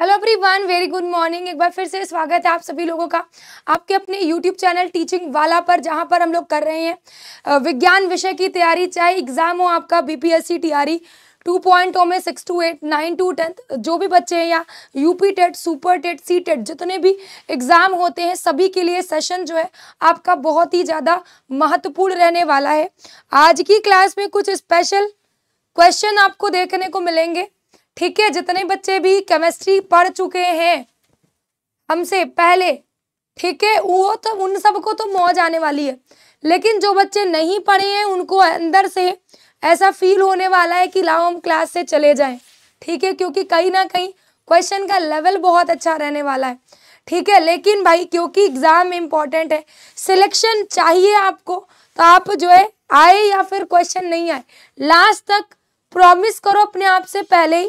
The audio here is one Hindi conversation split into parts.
hello everyone very good morning एक बार फिर से स्वागत है आप सभी लोगों का आपके अपने यूट्यूब चैनल टीचिंग वाला पर जहां पर हम लोग कर रहे हैं विज्ञान विषय की तैयारी चाहे एग्जाम हो आपका बीपीएससी तैयारी टू पॉइंट ओ में six two eight nine two tenth जो भी बच्चे हैं या UP TET super TET C TET जितने भी एग्ज़ाम होते हैं सभी के लिए सेशन जो है आपका बहुत ही ज़्यादा महत्वपूर्ण रहने वाला है आज की क्लास में कुछ स्पेशल क्वेश्चन आपको देखने को मिलेंगे ठीक है जितने बच्चे भी केमिस्ट्री पढ़ चुके हैं हमसे पहले ठीक है वो तो उन सबको तो मौज आने वाली है लेकिन जो बच्चे नहीं पढ़े हैं उनको अंदर से ऐसा फील होने वाला है कि लाओ हम क्लास से चले जाएं ठीक है क्योंकि कहीं ना कहीं क्वेश्चन का लेवल बहुत अच्छा रहने वाला है ठीक है लेकिन भाई क्योंकि एग्ज़ाम इम्पॉर्टेंट है सिलेक्शन चाहिए आपको तो आप जो है आए या फिर क्वेश्चन नहीं आए लास्ट तक प्रॉमिस करो अपने आप से पहले ही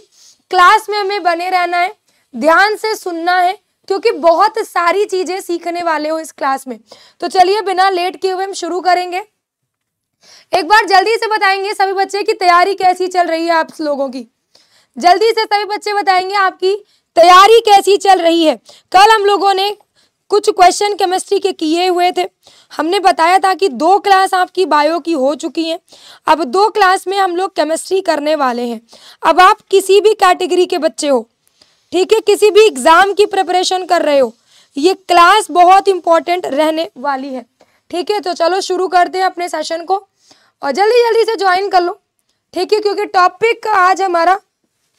क्लास में हमें बने रहना है ध्यान से सुनना है क्योंकि बहुत सारी चीज़ें सीखने वाले हो इस क्लास में तो चलिए बिना लेट किए हुए हम शुरू करेंगे एक बार जल्दी से बताएंगे सभी बच्चे की तैयारी कैसी चल रही है आप लोगों की जल्दी से सभी बच्चे बताएंगे आपकी तैयारी कैसी चल रही है कल हम लोगों ने कुछ क्वेश्चन केमिस्ट्री के किए हुए थे हमने बताया था कि दो क्लास आपकी बायो की हो चुकी हैं अब दो क्लास में हम लोग केमिस्ट्री करने वाले हैं अब आप किसी भी कैटेगरी के बच्चे हो ठीक है किसी भी एग्ज़ाम की प्रिपरेशन कर रहे हो ये क्लास बहुत इंपॉर्टेंट रहने वाली है ठीक है तो चलो शुरू करते हैं अपने सेशन को और जल्दी जल्दी से ज्वाइन कर लो ठीक है क्योंकि टॉपिक आज हमारा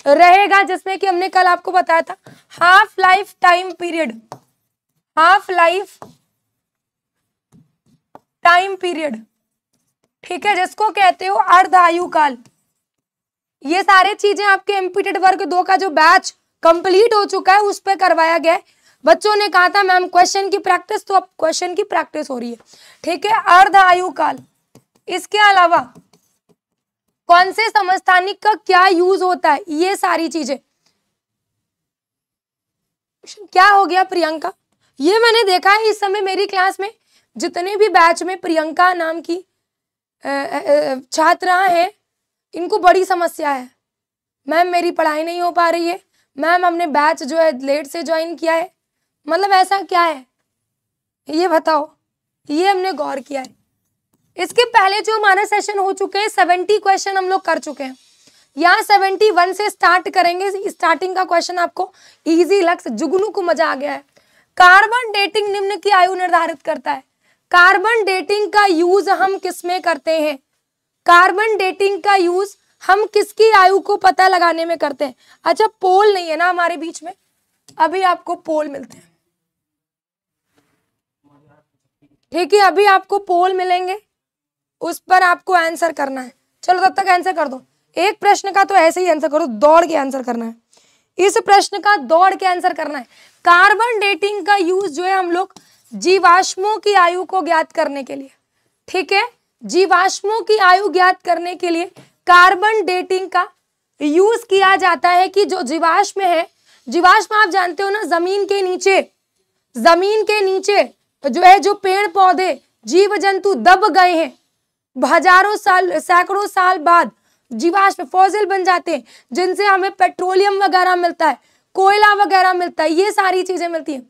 रहेगा जिसमें कि हमने कल आपको बताया था half life time period half life time period ठीक है जिसको कहते हो अर्ध आयु काल ये सारे चीजें आपके एम्पिटेड वर्ग दो का जो बैच कंप्लीट हो चुका है उस पर करवाया गया है बच्चों ने कहा था मैम क्वेश्चन की प्रैक्टिस तो अब क्वेश्चन की प्रैक्टिस हो रही है ठीक है अर्ध आयु काल इसके अलावा कौन से समस्थानिक का क्या यूज होता है ये सारी चीजें क्या हो गया प्रियंका ये मैंने देखा है इस समय मेरी क्लास में जितने भी बैच में प्रियंका नाम की छात्रा हैं इनको बड़ी समस्या है मैम मेरी पढ़ाई नहीं हो पा रही है मैम हमने बैच जो है लेट से ज्वाइन किया है मतलब ऐसा क्या है ये बताओ ये हमने गौर किया है इसके पहले जो हमारा सेशन हो चुके हैं सेवेंटी क्वेश्चन हम लोग कर चुके हैं यहाँ सेवेंटी वन से स्टार्ट करेंगे स्टार्टिंग का क्वेश्चन आपको इजी लग जुगनू को मजा आ गया है कार्बन डेटिंग निम्न की आयु निर्धारित करता है कार्बन डेटिंग का यूज हम किस में करते हैं कार्बन डेटिंग का यूज हम किसकी आयु को पता लगाने में करते हैं अच्छा पोल नहीं है ना हमारे बीच में अभी आपको पोल मिलते हैं ठीक है अभी आपको पोल मिलेंगे उस पर आपको आंसर करना है चलो तब तक आंसर कर दो एक प्रश्न का तो ऐसे ही आंसर करो दौड़ के आंसर करना है इस प्रश्न का दौड़ के आंसर करना है कार्बन डेटिंग का यूज जो है हम लोग जीवाश्मों की आयु को ज्ञात करने के लिए ठीक है जीवाश्मों की आयु ज्ञात करने के लिए कार्बन डेटिंग का यूज किया जाता है कि जो जीवाश्म है जीवाश्म आप जानते हो ना जमीन के नीचे जमीन के नीचे जो है जो पेड़ पौधे जीव जंतु दब गए हैं हजारों साल सैकड़ों साल बाद जीवाश्म फॉसिल बन जाते हैं जिनसे हमें पेट्रोलियम वगैरह मिलता है कोयला वगैरह मिलता है ये सारी चीजें मिलती हैं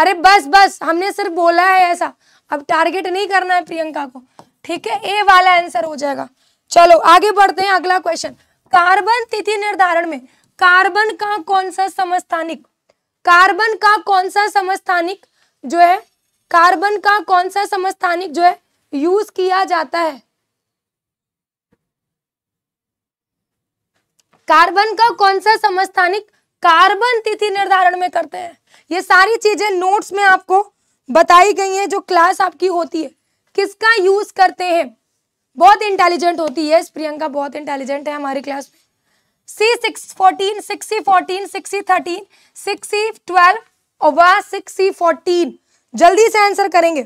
अरे बस बस हमने सिर्फ बोला है ऐसा अब टारगेट नहीं करना है प्रियंका को ठीक है ए वाला आंसर हो जाएगा चलो आगे बढ़ते हैं अगला क्वेश्चन कार्बन तिथि निर्धारण में कार्बन का कौन सा समस्थानिक कार्बन का कौन सा समस्थानिक जो है कार्बन का कौन सा समस्थानिक जो है यूज किया जाता है कार्बन का कौन सा समस्थानिक कार्बन तिथि निर्धारण में करते हैं ये सारी चीजें नोट्स में आपको बताई गई हैं जो क्लास आपकी होती है किसका यूज करते हैं बहुत इंटेलिजेंट होती है प्रियंका बहुत इंटेलिजेंट है हमारी क्लास में C six fourteen six C fourteen six C thirteen six C twelve और वह सिक्स सी फोर्टीन जल्दी से आंसर करेंगे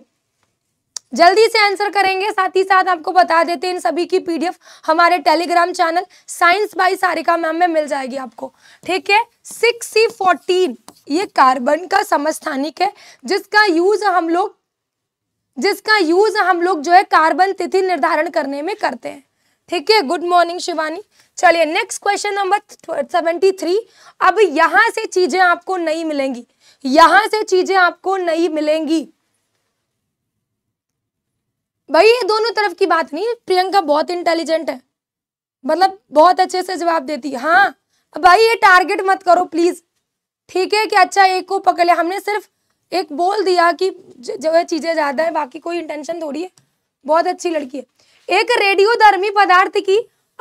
जल्दी से आंसर करेंगे साथ ही साथ आपको बता देते हैं इन सभी की पीडीएफ हमारे Telegram channel science by Sarika ma'am में मिल जाएगी आपको ठीक है सिक्स सी फोर्टीन ये कार्बन का समस्थानिक है जिसका यूज हम लोग जिसका यूज हम लोग जो है कार्बन तिथि निर्धारण करने में करते हैं ठीक है गुड मॉर्निंग शिवानी चलिए next question number seventy three अब यहाँ से चीजें आपको नहीं मिलेंगी यहाँ से चीजें आपको नहीं मिलेंगी भाई ये दोनों तरफ की बात नहीं प्रियंका बहुत इंटेलिजेंट है मतलब बहुत अच्छे से जवाब देती है हाँ भाई ये टारगेट मत करो प्लीज ठीक है कि अच्छा एक को पकड़ लिया हमने सिर्फ एक बोल दिया कि जो चीजें ज्यादा है बाकी कोई इंटेंशन थोड़ी है बहुत अच्छी लड़की है एक रेडियोधर्मी पदार्थ की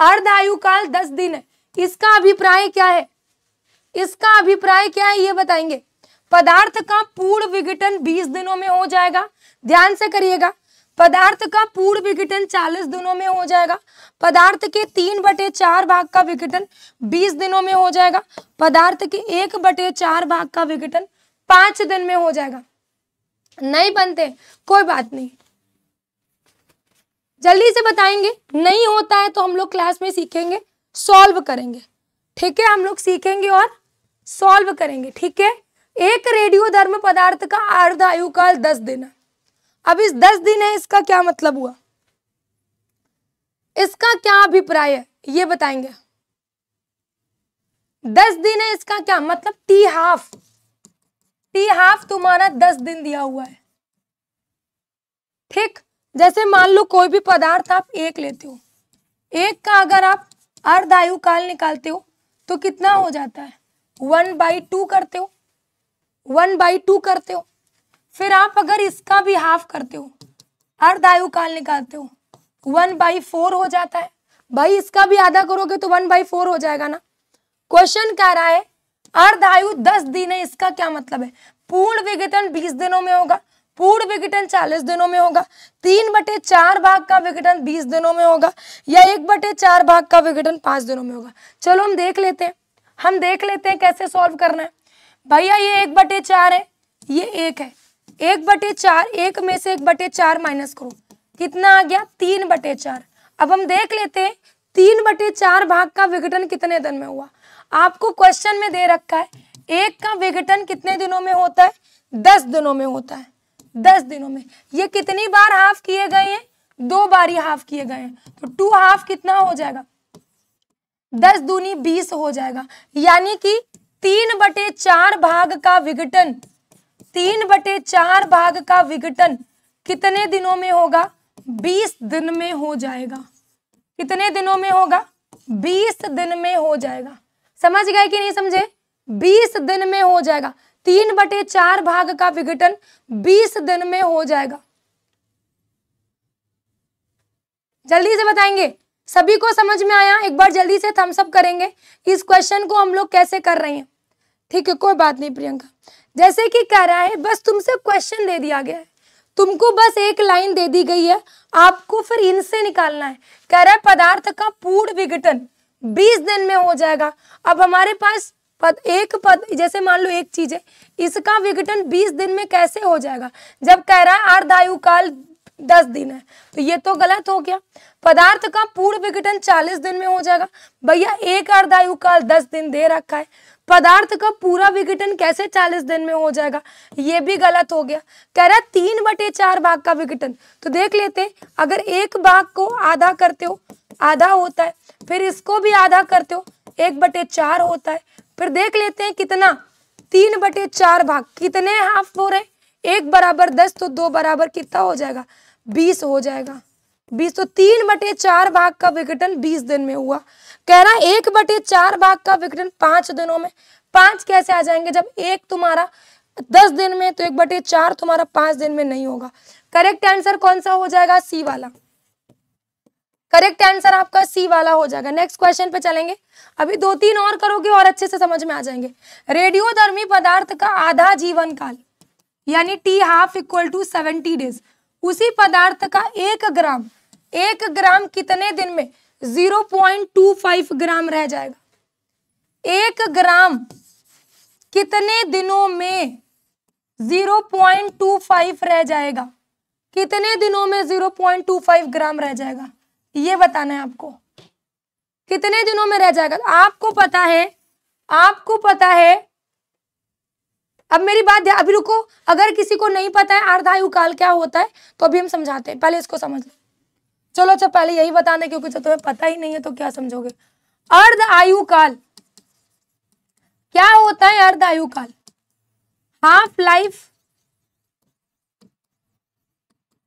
अर्ध आयु काल दस दिन है इसका अभिप्राय क्या है इसका अभिप्राय क्या है ये बताएंगे पदार्थ का पूर्ण विघटन बीस दिनों में हो जाएगा ध्यान से करिएगा पदार्थ का पूर्ण विघटन 40 दिनों में हो जाएगा पदार्थ के तीन बटे चार भाग का विघटन 20 दिनों में हो जाएगा पदार्थ के एक बटे चार भाग का विघटन पांच दिन में हो जाएगा नहीं बनते कोई बात नहीं जल्दी से बताएंगे नहीं होता है तो हम लोग क्लास में सीखेंगे सॉल्व करेंगे ठीक है हम लोग सीखेंगे और सॉल्व करेंगे ठीक है एक रेडियो धर्म पदार्थ का अर्ध आयु काल दस दिन है अब इस दस दिन है इसका क्या मतलब हुआ इसका क्या अभिप्राय है ये बताएंगे दस दिन है इसका क्या मतलब टी हाफ टी हाफ तुम्हारा दस दिन दिया हुआ है ठीक जैसे मान लो कोई भी पदार्थ आप एक लेते हो एक का अगर आप अर्ध आयु काल निकालते हो तो कितना हो जाता है वन बाई टू करते हो वन बाई टू करते हो फिर आप अगर इसका भी हाफ करते हो अर्ध आयु काल निकालते हो वन बाई फोर हो जाता है भाई इसका भी आधा करोगे तो वन बाई फोर हो जाएगा ना क्वेश्चन कह रहा है अर्ध आयु दस दिन है इसका क्या मतलब है पूर्ण विघटन बीस दिनों में होगा पूर्ण विघटन चालीस दिनों में होगा तीन बटे चार भाग का विघटन बीस दिनों में होगा या एक बटे चार भाग का विघटन पांच दिनों में होगा चलो हम देख लेते हैं हम देख लेते हैं कैसे सॉल्व करना है भैया ये एक बटे चार है ये एक है एक बटे चार एक में से एक बटे चार माइनस करो कितना आ गया तीन बटे चार अब हम देख लेते हैं तीन बटे चार भाग का विघटन कितने दिन में हुआ आपको क्वेश्चन में दे रखा है एक का विघटन कितने दिनों में होता है दस दिनों में होता है दस दिनों में ये कितनी बार हाफ किए गए हैं दो बार ही हाफ किए गए हैं तो टू हाफ कितना हो जाएगा दस दूनी बीस हो जाएगा यानी कि तीन बटे चार भाग का विघटन तीन बटे चार भाग का विघटन कितने दिनों में होगा बीस दिन में हो जाएगा कितने दिनों में होगा बीस दिन में हो जाएगा समझ गए कि नहीं समझे बीस दिन में हो जाएगा तीन बटे चार भाग का विघटन बीस दिन में हो जाएगा जल्दी से बताएंगे सभी को समझ में आया एक बार जल्दी से थम्सअप करेंगे इस क्वेश्चन को हम लोग कैसे कर रहे हैं ठीक है कोई बात नहीं प्रियंका जैसे कि कह रहा है बस तुमसे क्वेश्चन दे दिया गया है तुमको बस एक लाइन दे दी गई है आपको फिर इनसे निकालना है कह रहा है पदार्थ का पूर्ण विघटन बीस दिन में हो जाएगा अब हमारे पास पद एक पद जैसे मान लो एक चीज है इसका विघटन बीस दिन में कैसे हो जाएगा जब कह रहा है अर्धायु काल दस दिन है तो ये तो गलत हो गया पदार्थ का पूर्ण विघटन चालीस दिन में हो जाएगा भैया एक अर्धायु काल दस दिन दे रखा है पदार्थ का पूरा विघटन कैसे चालीस दिन में हो जाएगा ये भी गलत हो गया कह रहा तीन बटे चार भाग का विघटन तो देख लेते अगर एक भाग को आधा करते हो आधा होता है फिर इसको भी आधा करते हो एक बटे चार होता है फिर देख लेते हैं कितना तीन बटे चार भाग कितने हाफ हो रहे एक बराबर दस तो दो बराबर कितना हो जाएगा बीस हो जाएगा बीस तो तीन बटे चार भाग का विघटन बीस दिन में हुआ कह रहा है एक बटे चार भाग का विघटन पांच दिनों में पांच कैसे आ जाएंगे जब एक तुम्हारा दस दिन में तो एक बटे चार तुम्हारा पांच दिन में नहीं होगा करेक्ट आंसर कौन सा हो जाएगा सी वाला करेक्ट आंसर आपका सी वाला हो जाएगा नेक्स्ट क्वेश्चन पे चलेंगे अभी दो तीन और करोगे और अच्छे से समझ में आ जाएंगे रेडियोधर्मी पदार्थ का आधा जीवन काल यानी T half equal to seventy days उसी पदार्थ का एक ग्राम एक ग्राम कितने दिन में 0.25 ग्राम रह जाएगा एक ग्राम कितने दिनों में 0.25 रह जाएगा कितने दिनों में 0.25 ग्राम रह जाएगा ये बताना है आपको कितने दिनों में रह जाएगा आपको पता है आपको पता है अब मेरी बात अभी रुको अगर किसी को नहीं पता है अर्धायु काल क्या होता है तो अभी हम समझाते हैं पहले इसको समझ लो चलो अच्छा पहले यही बताना क्योंकि जो तुम्हें पता ही नहीं है तो क्या समझोगे अर्ध आयु काल क्या होता है अर्ध आयु काल हाफ लाइफ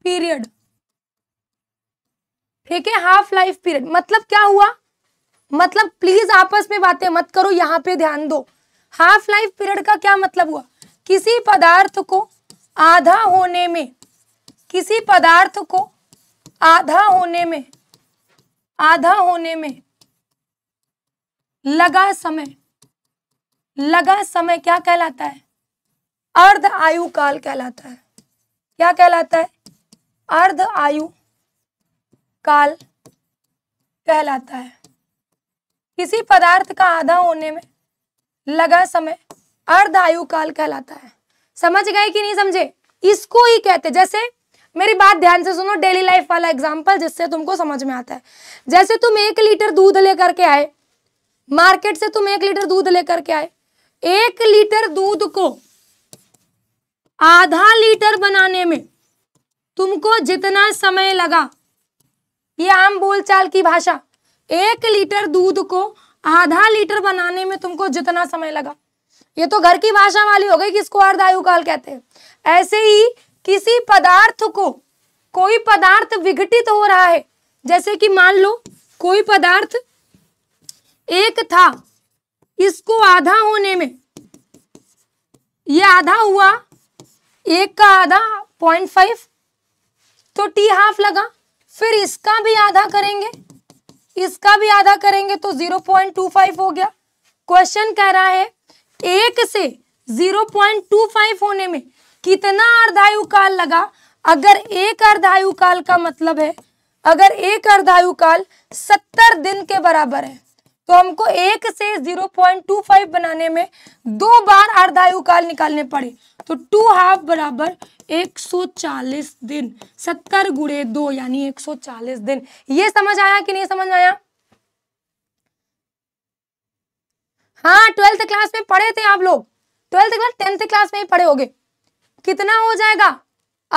पीरियड ठीक है हाफ लाइफ पीरियड मतलब क्या हुआ मतलब प्लीज आपस में बातें मत करो यहां पे ध्यान दो हाफ लाइफ पीरियड का क्या मतलब हुआ किसी पदार्थ को आधा होने में किसी पदार्थ को आधा होने में आधा होने में लगा समय लगा समय क्या कहलाता है अर्ध आयु काल कहलाता है क्या कहलाता है अर्ध आयु काल कहलाता है किसी पदार्थ का आधा होने में लगा समय अर्ध आयु काल कहलाता है समझ गए कि नहीं समझे इसको ही कहते जैसे मेरी बात ध्यान से सुनो डेली लाइफ वाला एग्जाम्पल जिससे तुमको समझ में आता है जैसे तुम एक लीटर दूध लेकर के आए मार्केट से तुम एक लीटर दूध लेकर के आए एक लीटर दूध को आधा लीटर बनाने में तुमको जितना समय लगा ये आम बोलचाल की भाषा एक लीटर दूध को आधा लीटर बनाने में तुमको जितना समय लगा ये तो घर की भाषा वाली हो गई कि इसको अर्धायु काल कहते हैं ऐसे ही किसी पदार्थ को कोई पदार्थ विघटित हो रहा है जैसे कि मान लो कोई पदार्थ एक था इसको आधा होने में ये आधा हुआ एक का आधा पॉइंट फाइव तो टी हाफ लगा फिर इसका भी आधा करेंगे इसका भी आधा करेंगे तो जीरो पॉइंट टू फाइव हो गया क्वेश्चन कह रहा है एक से जीरो पॉइंट टू फाइव होने में कितना अर्धायु काल लगा अगर एक अर्धायु काल का मतलब है अगर एक अर्धायु काल सत्तर दिन के बराबर है तो हमको एक से जीरो पॉइंट टू फाइव बनाने में दो बार अर्धायु काल निकालने पड़े तो टू हाफ बराबर एक सौ चालीस दिन सत्तर गुड़े दो यानी एक सौ चालीस दिन ये समझ आया कि नहीं समझ आया हाँ ट्वेल्थ क्लास में पढ़े थे आप लोग ट्वेल्थ क्लास टेंथ क्लास में ही पढ़े होगे कितना हो जाएगा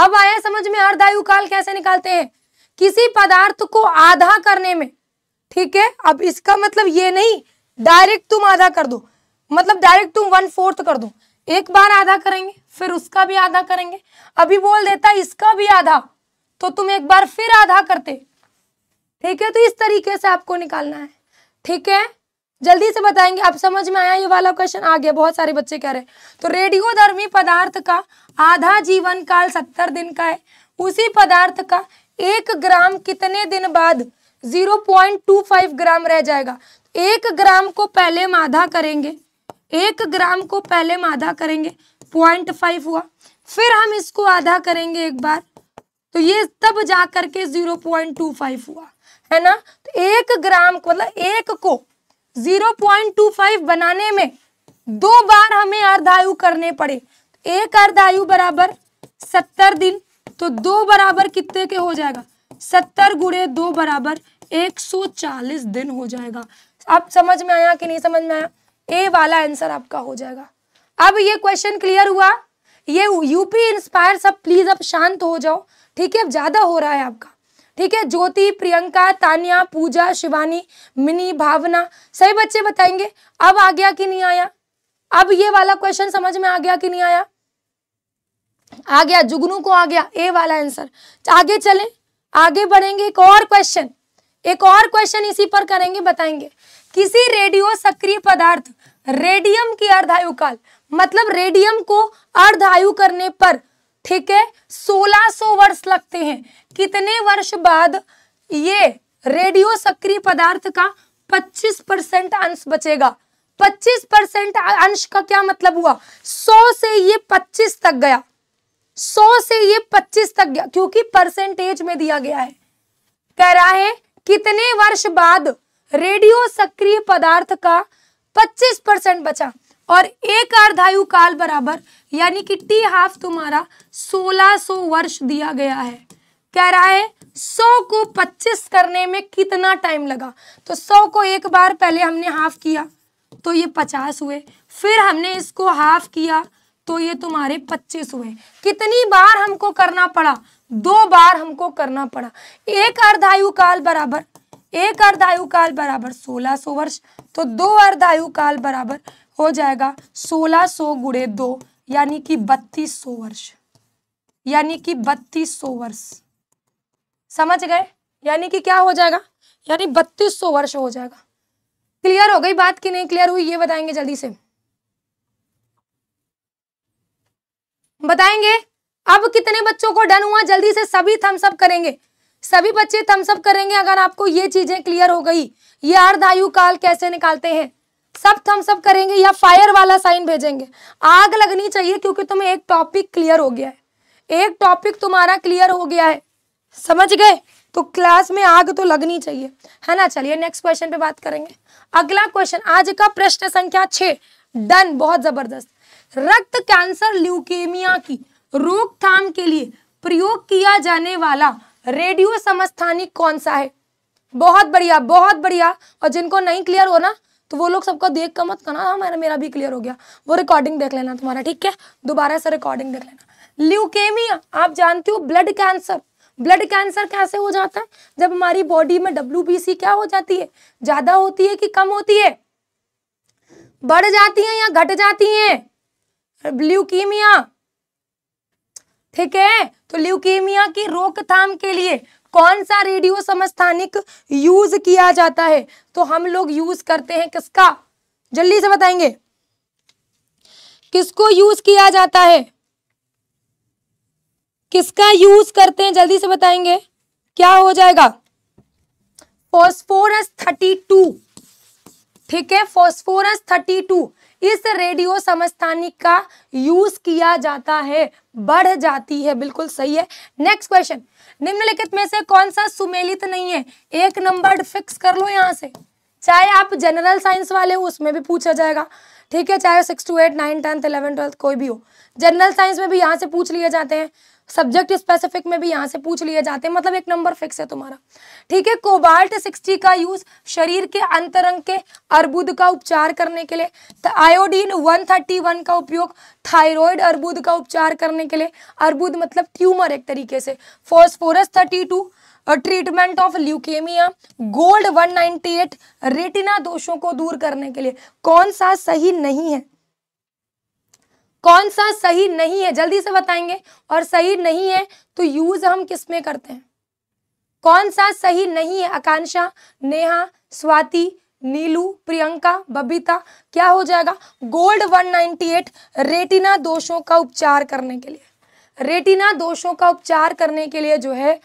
अब आया समझ में अर्धायु काल कैसे निकालते हैं किसी पदार्थ को आधा करने में ठीक है अब इसका मतलब ये नहीं डायरेक्ट तुम आधा कर दो मतलब डायरेक्ट तुम वन फोर्थ कर दो एक बार आधा करेंगे फिर उसका भी आधा करेंगे अभी बोल देता इसका भी आधा तो तुम एक बार फिर आधा करते ठीक है तो इस तरीके से आपको निकालना है ठीक है जल्दी से बताएंगे आप समझ में आया ये वाला क्वेश्चन आ गया बहुत सारे बच्चे कह रहे हैं तो रेडियोधर्मी पदार्थ का आधा जीवन काल सत्तर दिन का है उसी पदार्थ का एक ग्राम कितने दिन बाद zero point two five gram रह जाएगा एक ग्राम को पहले माधा करेंगे एक ग्राम को पहले माधा करेंगे पॉइंट फाइव हुआ फिर हम इसको आधा करेंगे एक बार तो ये तब जा करके जीरो पॉइंट टू फाइव हुआ है ना तो एक ग्राम को मतलब एक को 0.25 बनाने में दो बार हमें अर्धायु करने पड़े एक अर्धायु बराबर सत्तर दिन तो दो बराबर कितने के हो जाएगा सत्तर गुड़े दो बराबर एक सौ चालीस दिन हो जाएगा आप समझ में आया कि नहीं समझ में आया ए वाला आंसर आपका हो जाएगा अब ये क्वेश्चन क्लियर हुआ ये यूपी इंस्पायर सब प्लीज अब शांत हो जाओ ठीक है अब ज्यादा हो रहा है आपका ठीक है ज्योति प्रियंका तानिया पूजा शिवानी मिनी भावना सही बच्चे बताएंगे अब आ गया कि नहीं आया अब ये वाला क्वेश्चन समझ में आ गया कि नहीं आया आ गया जुगनू को आ गया ए वाला आंसर आगे चले आगे बढ़ेंगे एक और क्वेश्चन एक और क्वेश्चन इसी पर करेंगे बताएंगे किसी रेडियो सक्रिय पदार्थ रेडियम की अर्धायु काल मतलब रेडियम को अर्धायु करने पर ठीक है 1600 वर्ष लगते हैं कितने वर्ष बाद ये रेडियो सक्रिय पदार्थ का 25 परसेंट अंश बचेगा 25 परसेंट अंश का क्या मतलब हुआ 100 से ये 25 तक गया 100 से ये 25 तक गया क्योंकि परसेंटेज में दिया गया है कह रहा है कितने वर्ष बाद रेडियो सक्रिय पदार्थ का 25 परसेंट बचा और एक अर्धायु काल बराबर यानी कि टी हाफ तुम्हारा 1600 वर्ष दिया गया है कह रहा है 100 को 25 करने में कितना टाइम लगा तो 100 को एक बार पहले हमने हाफ किया तो ये 50 हुए फिर हमने इसको हाफ किया तो ये तुम्हारे 25 हुए कितनी बार हमको करना पड़ा दो बार हमको करना पड़ा एक अर्धायु काल बराबर एक अर्धायु काल बराबर 1600 वर्ष तो दो अर्धायु काल बराबर हो जाएगा सोलह सौ गुड़े दो यानी कि बत्तीस सौ वर्ष यानी कि बत्तीस सौ वर्ष समझ गए यानी कि क्या हो जाएगा यानी बत्तीस सौ वर्ष हो जाएगा क्लियर हो गई बात कि नहीं क्लियर हुई ये बताएंगे जल्दी से बताएंगे अब कितने बच्चों को डन हुआ जल्दी से सभी थम्स अप करेंगे सभी बच्चे थम्स अप करेंगे अगर आपको ये चीजें क्लियर हो गई ये अर्धायु काल कैसे निकालते हैं सब थम्स अप करेंगे या फायर वाला साइन भेजेंगे आग लगनी चाहिए क्योंकि तुम्हें एक टॉपिक क्लियर हो गया है एक टॉपिक तुम्हारा क्लियर हो गया है समझ गए तो क्लास में आग तो लगनी चाहिए है ना चलिए नेक्स्ट क्वेश्चन पे बात करेंगे अगला क्वेश्चन आज का प्रश्न संख्या छः डन बहुत जबरदस्त रक्त कैंसर ल्यूकेमिया की रोकथाम के लिए प्रयोग किया जाने वाला रेडियो समस्थानिक कौन सा है बहुत बढ़िया बहुत बढ़िया और जिनको नहीं क्लियर हो ना तो वो लोग सबका देख कर मत करना हमारा हाँ, मेरा भी क्लियर हो गया वो रिकॉर्डिंग देख लेना तुम्हारा ठीक है दोबारा से रिकॉर्डिंग देख लेना ल्यूकेमिया आप जानते हो ब्लड कैंसर ब्लड कैंसर कैसे हो जाता है जब हमारी बॉडी में डब्ल्यू क्या हो जाती है ज्यादा होती है कि कम होती है बढ़ जाती है या घट जाती है ल्यूकेमिया ठीक है तो ल्यूकेमिया की रोकथाम के लिए कौन सा रेडियो समस्थानिक यूज किया जाता है तो हम लोग यूज करते हैं किसका जल्दी से बताएंगे किसको यूज किया जाता है किसका यूज करते हैं जल्दी से बताएंगे क्या हो जाएगा फॉस्फोरस थर्टी टू ठीक है फॉस्फोरस थर्टी टू इस रेडियो समस्थानिक का यूज किया जाता है बढ़ जाती है बिल्कुल सही है नेक्स्ट क्वेश्चन निम्नलिखित में से कौन सा सुमेलित नहीं है एक नंबर फिक्स कर लो यहाँ से चाहे आप जनरल साइंस वाले हो उसमें भी पूछा जाएगा ठीक है चाहे six two eight nine tenth eleven twelfth कोई भी हो जनरल साइंस में भी यहाँ से पूछ लिए जाते हैं सब्जेक्ट स्पेसिफिक में भी यहाँ से पूछ लिए जाते हैं मतलब एक नंबर फिक्स है तुम्हारा ठीक है कोबाल्ट सिक्सटी का यूज शरीर के अंतरंग के अर्बुद का उपचार करने के लिए आयोडीन वन थर्टी वन का उपयोग थायराइड अर्बुद का उपचार करने के लिए अर्बुद मतलब ट्यूमर एक तरीके से phosphorus thirty two treatment of leukaemia gold 198 retina दोषों को दूर करने के लिए कौन सा सही नहीं है कौन सा सही नहीं है जल्दी से बताएंगे और सही नहीं है तो यूज हम किस में करते हैं कौन सा सही नहीं है आकांक्षा नेहा स्वाति नीलू प्रियंका बबीता क्या हो जाएगा गोल्ड 198 रेटिना दोषों का उपचार करने के लिए रेटिना दोषों का उपचार करने के लिए जो है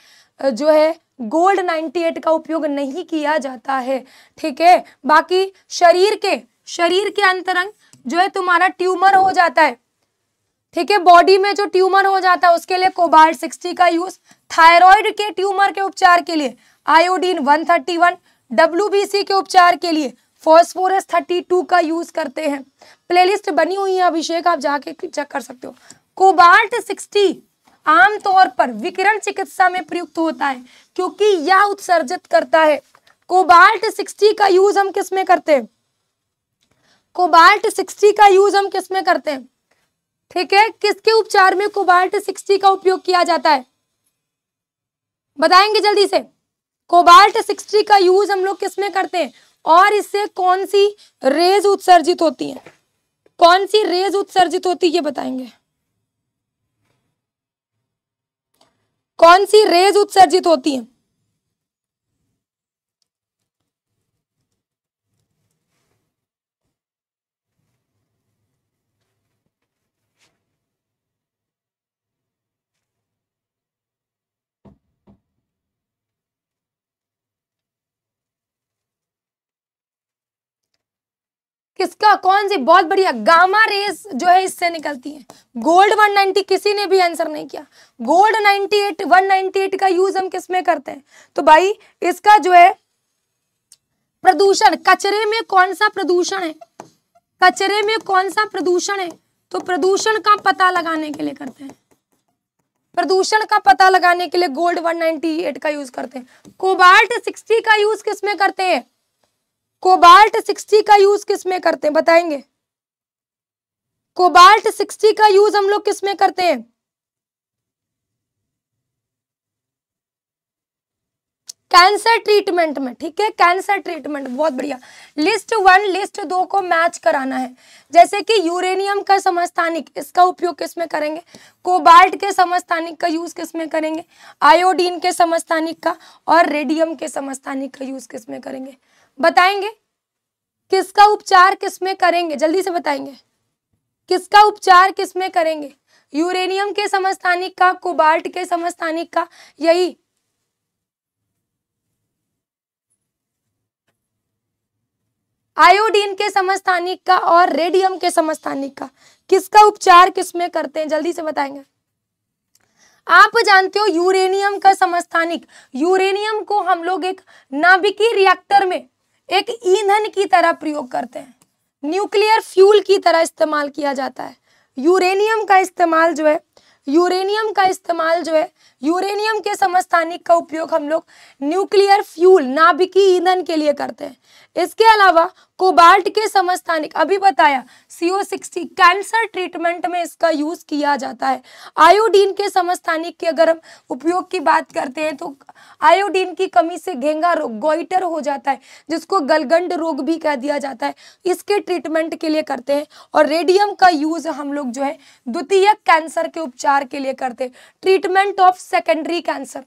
जो है गोल्ड 98 का उपयोग नहीं किया जाता है ठीक है बाकी शरीर के शरीर के अंतरंग जो है तुम्हारा ट्यूमर हो जाता है ठीक है बॉडी में जो ट्यूमर हो जाता है उसके लिए कोबाल्ट सिक्सटी का यूज थायराइड के ट्यूमर के उपचार के लिए iodine one thirty one WBC के उपचार के लिए फॉस्फोरस थर्टी टू का यूज करते हैं प्लेलिस्ट बनी हुई है अभिषेक आप जाके चेक कर सकते हो कोबाल्ट सिक्सटी आमतौर पर विकिरण चिकित्सा में प्रयुक्त होता है क्योंकि यह उत्सर्जित करता है कोबाल्ट सिक्सटी का यूज हम किसमें करते हैं कोबाल्ट सिक्सटी का यूज हम किसमें करते हैं ठीक है किसके उपचार में कोबाल्ट सिक्सटी का उपयोग किया जाता है बताएंगे जल्दी से कोबाल्ट सिक्सटी का यूज हम लोग किसमें करते हैं और इससे कौन सी रेज उत्सर्जित होती है कौन सी रेज उत्सर्जित होती है ये बताएंगे कौन सी रेज उत्सर्जित होती है किसका कौन सी बहुत बढ़िया गामा रेस जो है इससे निकलती है गोल्ड 190 किसी ने भी आंसर नहीं किया गोल्ड 98 198 का यूज हम किसमें करते हैं तो भाई इसका जो है प्रदूषण कचरे में कौन सा प्रदूषण है कचरे में कौन सा प्रदूषण है तो प्रदूषण का पता लगाने के लिए करते हैं प्रदूषण का पता लगाने के लिए गोल्ड 198 का यूज करते हैं कोबाल्ट 60 का यूज किसमें करते हैं कोबाल्ट सिक्सटी का यूज किस में करते हैं बताएंगे कोबाल्ट सिक्सटी का यूज हम लोग किस में करते हैं कैंसर ट्रीटमेंट में ठीक है कैंसर ट्रीटमेंट बहुत बढ़िया लिस्ट वन लिस्ट दो को मैच कराना है जैसे कि यूरेनियम का समस्थानिक इसका उपयोग किस में करेंगे कोबाल्ट के समस्थानिक का यूज किस में करेंगे आयोडीन के समस्थानिक का और रेडियम के समस्थानिक का यूज किस में करेंगे बताएंगे किसका उपचार किसमें करेंगे जल्दी से बताएंगे किसका उपचार किसमें करेंगे यूरेनियम के समस्थानिक का कोबाल्ट के समस्थानिक का यही आयोडीन के समस्थानिक का और रेडियम के समस्थानिक का किसका उपचार किसमें करते हैं जल्दी से बताएंगे आप जानते हो यूरेनियम का समस्थानिक यूरेनियम को हम लोग एक नाभिकीय रिएक्टर में एक ईंधन की तरह प्रयोग करते हैं न्यूक्लियर फ्यूल की तरह इस्तेमाल किया जाता है यूरेनियम का इस्तेमाल जो है यूरेनियम का इस्तेमाल जो है यूरेनियम के समस्थानिक का उपयोग हम लोग न्यूक्लियर फ्यूल नाभिकीय ईंधन के लिए करते हैं इसके अलावा कोबाल्ट के समस्थानिक अभी बताया सीओ सिक्सटी कैंसर ट्रीटमेंट में इसका यूज किया जाता है आयोडीन के समस्थानिक की अगर हम उपयोग की बात करते हैं तो आयोडीन की कमी से घेंगा रोग गोइटर हो जाता है जिसको गलगंड रोग भी कह दिया जाता है इसके ट्रीटमेंट के लिए करते हैं और रेडियम का यूज हम लोग जो है द्वितीय कैंसर के उपचार के लिए करते हैं ट्रीटमेंट ऑफ सेकेंडरी कैंसर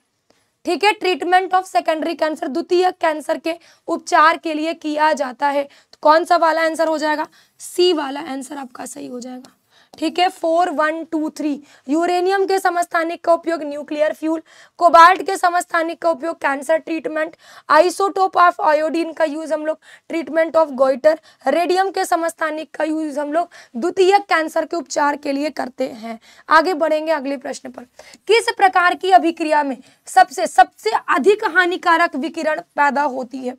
ठीक है ट्रीटमेंट ऑफ सेकेंडरी कैंसर द्वितीय कैंसर के उपचार के लिए किया जाता है तो कौन सा वाला आंसर हो जाएगा सी वाला आंसर आपका सही हो जाएगा ठीक है four one two three uranium के समस्थानिक का उपयोग न्यूक्लियर फ्यूल कोबाल्ट के समस्थानिक का उपयोग cancer treatment isotope of iodine का यूज हम लोग ट्रीटमेंट ऑफ गोइटर रेडियम के समस्थानिक का यूज हम लोग द्वितीय कैंसर के उपचार के लिए करते हैं आगे बढ़ेंगे अगले प्रश्न पर किस प्रकार की अभिक्रिया में सबसे सबसे अधिक हानिकारक विकिरण पैदा होती है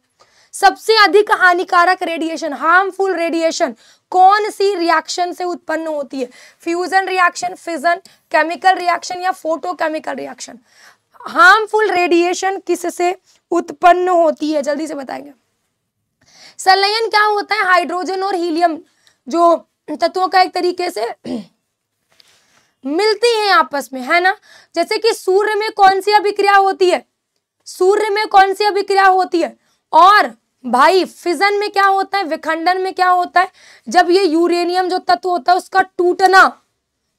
सबसे अधिक हानिकारक रेडिएशन हार्मफुल रेडिएशन कौन सी रिएक्शन से उत्पन्न होती है fusion reaction fission chemical reaction या फोटोकेमिकल रिएक्शन हार्मफुल रेडिएशन किससे उत्पन्न होती है जल्दी से बताएंगे संलयन क्या होता है हाइड्रोजन और हीलियम जो तत्वों का एक तरीके से मिलती हैं आपस में है ना जैसे कि सूर्य में कौन सी अभिक्रिया होती है सूर्य में कौन सी अभिक्रिया होती है और भाई फिजन में क्या होता है विखंडन में क्या होता है जब ये यूरेनियम जो तत्व होता है उसका टूटना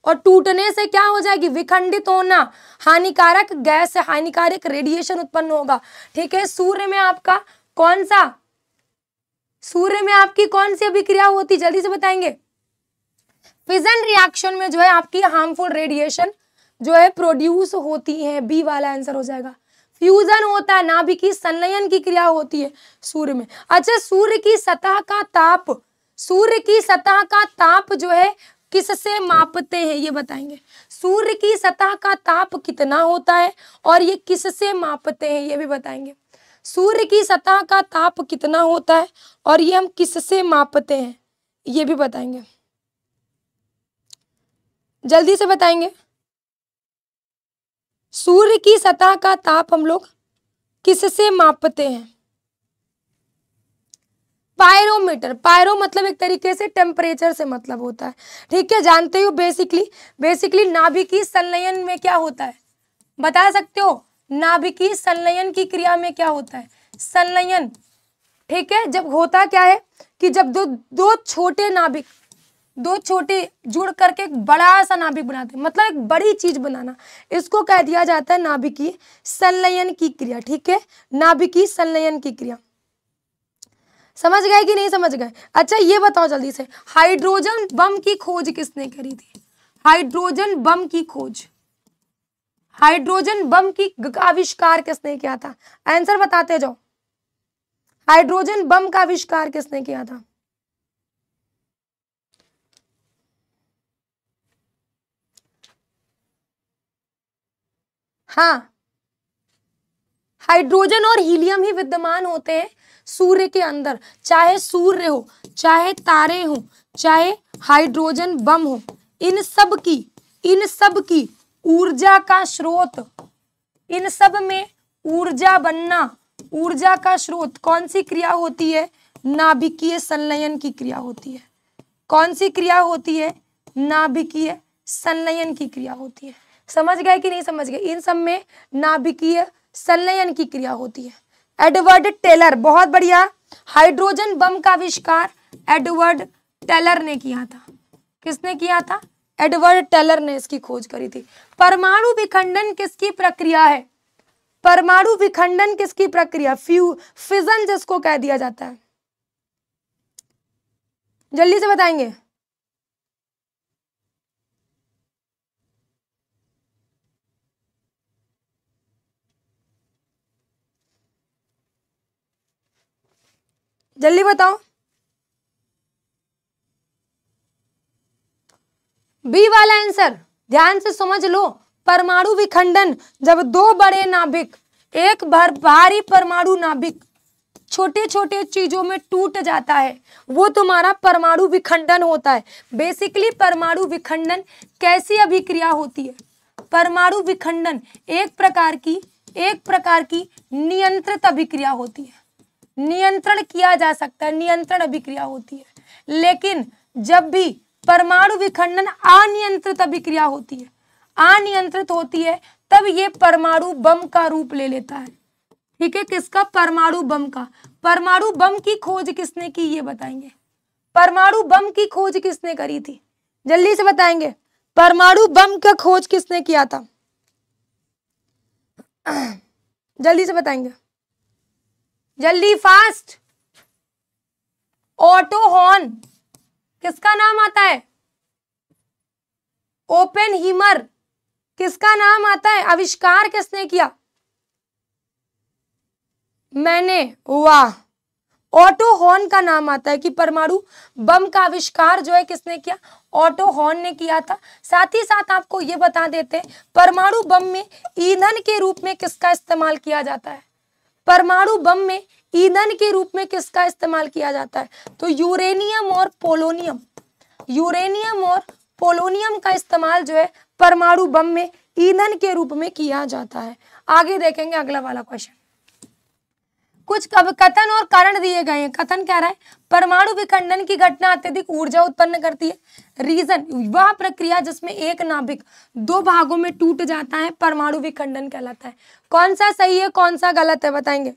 और टूटने से क्या हो जाएगी विखंडित होना हानिकारक गैस हानिकारक रेडिएशन उत्पन्न होगा ठीक है सूर्य में आपका कौन सा सूर्य में आपकी कौन सी अभिक्रिया होती जल्दी से बताएंगे फिजन रिएक्शन में जो है आपकी हार्मफुल रेडिएशन जो है प्रोड्यूस होती है बी वाला आंसर हो जाएगा फ्यूजन होता है नाभि की संलयन की क्रिया होती है सूर्य में अच्छा सूर्य की सतह का ताप सूर्य की सतह का ताप जो है किससे मापते हैं ये बताएंगे सूर्य की सतह का ताप कितना होता है और ये किससे मापते हैं ये भी बताएंगे सूर्य की सतह का ताप कितना होता है और ये हम किससे मापते हैं ये भी बताएंगे जल्दी से बताएंगे सूर्य की सतह का ताप हम लोग किससे मापते हैं पायरोमीटर पायरो मतलब एक तरीके से टेम्परेचर से मतलब होता है ठीक है जानते हो बेसिकली बेसिकली नाभिकीय संलयन में क्या होता है बता सकते हो नाभिकीय संलयन की क्रिया में क्या होता है संलयन ठीक है जब होता क्या है कि जब दो दो छोटे नाभिक दो छोटे जुड़ करके एक बड़ा सा नाभिक बनाते हैं मतलब एक बड़ी चीज बनाना इसको कह दिया जाता है नाभिकीय संलयन की क्रिया ठीक है नाभिकीय संलयन की क्रिया समझ गए कि नहीं समझ गए अच्छा ये बताओ जल्दी से हाइड्रोजन बम की खोज किसने करी थी हाइड्रोजन बम की खोज हाइड्रोजन बम की आविष्कार किसने किया था आंसर बताते जाओ हाइड्रोजन बम का आविष्कार किसने किया था हाँ हाइड्रोजन और हीलियम ही विद्यमान होते हैं सूर्य के अंदर चाहे सूर्य हो चाहे तारे हो चाहे हाइड्रोजन बम हो इन सब की इन सब की ऊर्जा का स्रोत इन सब में ऊर्जा बनना ऊर्जा का स्रोत कौन सी क्रिया होती है नाभिकीय संलयन की क्रिया होती है कौन सी क्रिया होती है नाभिकीय संलयन की क्रिया होती है समझ गए कि नहीं समझ गए इन सब में नाभिकीय संलयन की क्रिया होती है एडवर्ड टेलर बहुत बढ़िया हाइड्रोजन बम का आविष्कार एडवर्ड टेलर ने किया था किसने किया था एडवर्ड टेलर ने इसकी खोज करी थी परमाणु विखंडन किसकी प्रक्रिया है परमाणु विखंडन किसकी प्रक्रिया फ्यू फिजन जिसको कह दिया जाता है जल्दी से बताएंगे जल्दी बताओ बी वाला आंसर ध्यान से समझ लो परमाणु विखंडन जब दो बड़े नाभिक एक भर भारी परमाणु नाभिक छोटे छोटे चीजों में टूट जाता है वो तुम्हारा परमाणु विखंडन होता है बेसिकली परमाणु विखंडन कैसी अभिक्रिया होती है परमाणु विखंडन एक प्रकार की एक प्रकार की नियंत्रित अभिक्रिया होती है नियंत्रण किया जा सकता है नियंत्रण अभिक्रिया होती है लेकिन जब भी परमाणु विखंडन अनियंत्रित अभिक्रिया होती है अनियंत्रित होती है तब ये परमाणु बम का रूप ले लेता है ठीक है किसका परमाणु बम का परमाणु बम की खोज किसने की ये बताएंगे परमाणु बम की खोज किसने करी थी जल्दी से बताएंगे परमाणु बम का खोज किसने किया था जल्दी से बताएंगे जल्दी फास्ट ऑटो हॉर्न किसका नाम आता है ओपन हीमर किसका नाम आता है आविष्कार किसने किया मैंने वाह ऑटो हॉर्न का नाम आता है कि परमाणु बम का आविष्कार जो है किसने किया ऑटो हॉर्न ने किया था साथ ही साथ आपको ये बता देते हैं परमाणु बम में ईंधन के रूप में किसका इस्तेमाल किया जाता है परमाणु बम में ईंधन के रूप में किसका इस्तेमाल किया जाता है तो यूरेनियम और पोलोनियम यूरेनियम और पोलोनियम का इस्तेमाल जो है परमाणु बम में ईंधन के रूप में किया जाता है आगे देखेंगे अगला वाला क्वेश्चन कुछ कथन और कारण दिए गए हैं कथन क्या रहा है परमाणु विखंडन की घटना अत्यधिक ऊर्जा उत्पन्न करती है रीजन वह प्रक्रिया जिसमें एक नाभिक दो भागों में टूट जाता है परमाणु विखंडन कहलाता है कौन सा सही है कौन सा गलत है बताएंगे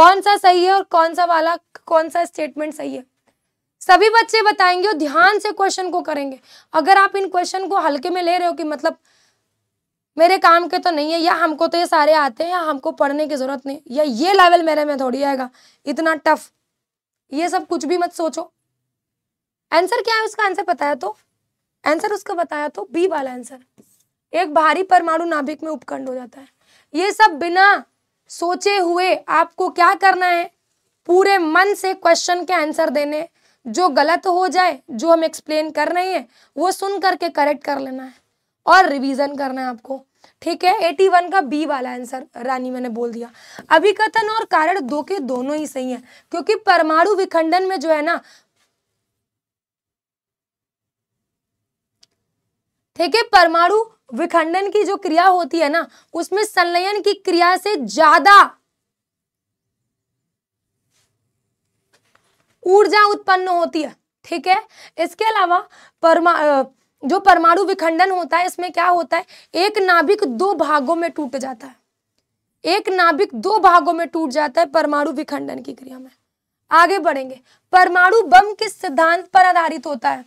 कौन सा सही है और कौन सा वाला कौन सा स्टेटमेंट सही है सभी बच्चे बताएंगे और ध्यान से क्वेश्चन को करेंगे अगर आप इन क्वेश्चन को हल्के में ले रहे हो कि मतलब मेरे काम के तो नहीं है या हमको तो ये सारे आते हैं या हमको पढ़ने की ज़रूरत नहीं या ये लेवल मेरे में थोड़ी आएगा इतना टफ ये सब कुछ भी मत सोचो आंसर क्या है उसका आंसर बताया तो आंसर उसका बताया तो बी वाला आंसर एक भारी परमाणु नाभिक में उपखंड हो जाता है ये सब बिना सोचे हुए आपको क्या करना है पूरे मन से क्वेश्चन के आंसर देने जो गलत हो जाए जो हम एक्सप्लेन कर रहे हैं वो सुन करके करेक्ट कर लेना है और रिवीजन करना है आपको ठीक है एटी वन का बी वाला आंसर रानी मैंने बोल दिया अभिकथन और कारण दो के दोनों ही सही हैं क्योंकि परमाणु विखंडन में जो है ना ठीक है परमाणु विखंडन की जो क्रिया होती है ना उसमें संलयन की क्रिया से ज्यादा ऊर्जा उत्पन्न होती है ठीक है इसके अलावा परमा जो परमाणु विखंडन होता है इसमें क्या होता है एक नाभिक दो भागों में टूट जाता है एक नाभिक दो भागों में टूट जाता है परमाणु विखंडन की क्रिया में आगे बढ़ेंगे परमाणु बम किस सिद्धांत पर आधारित होता है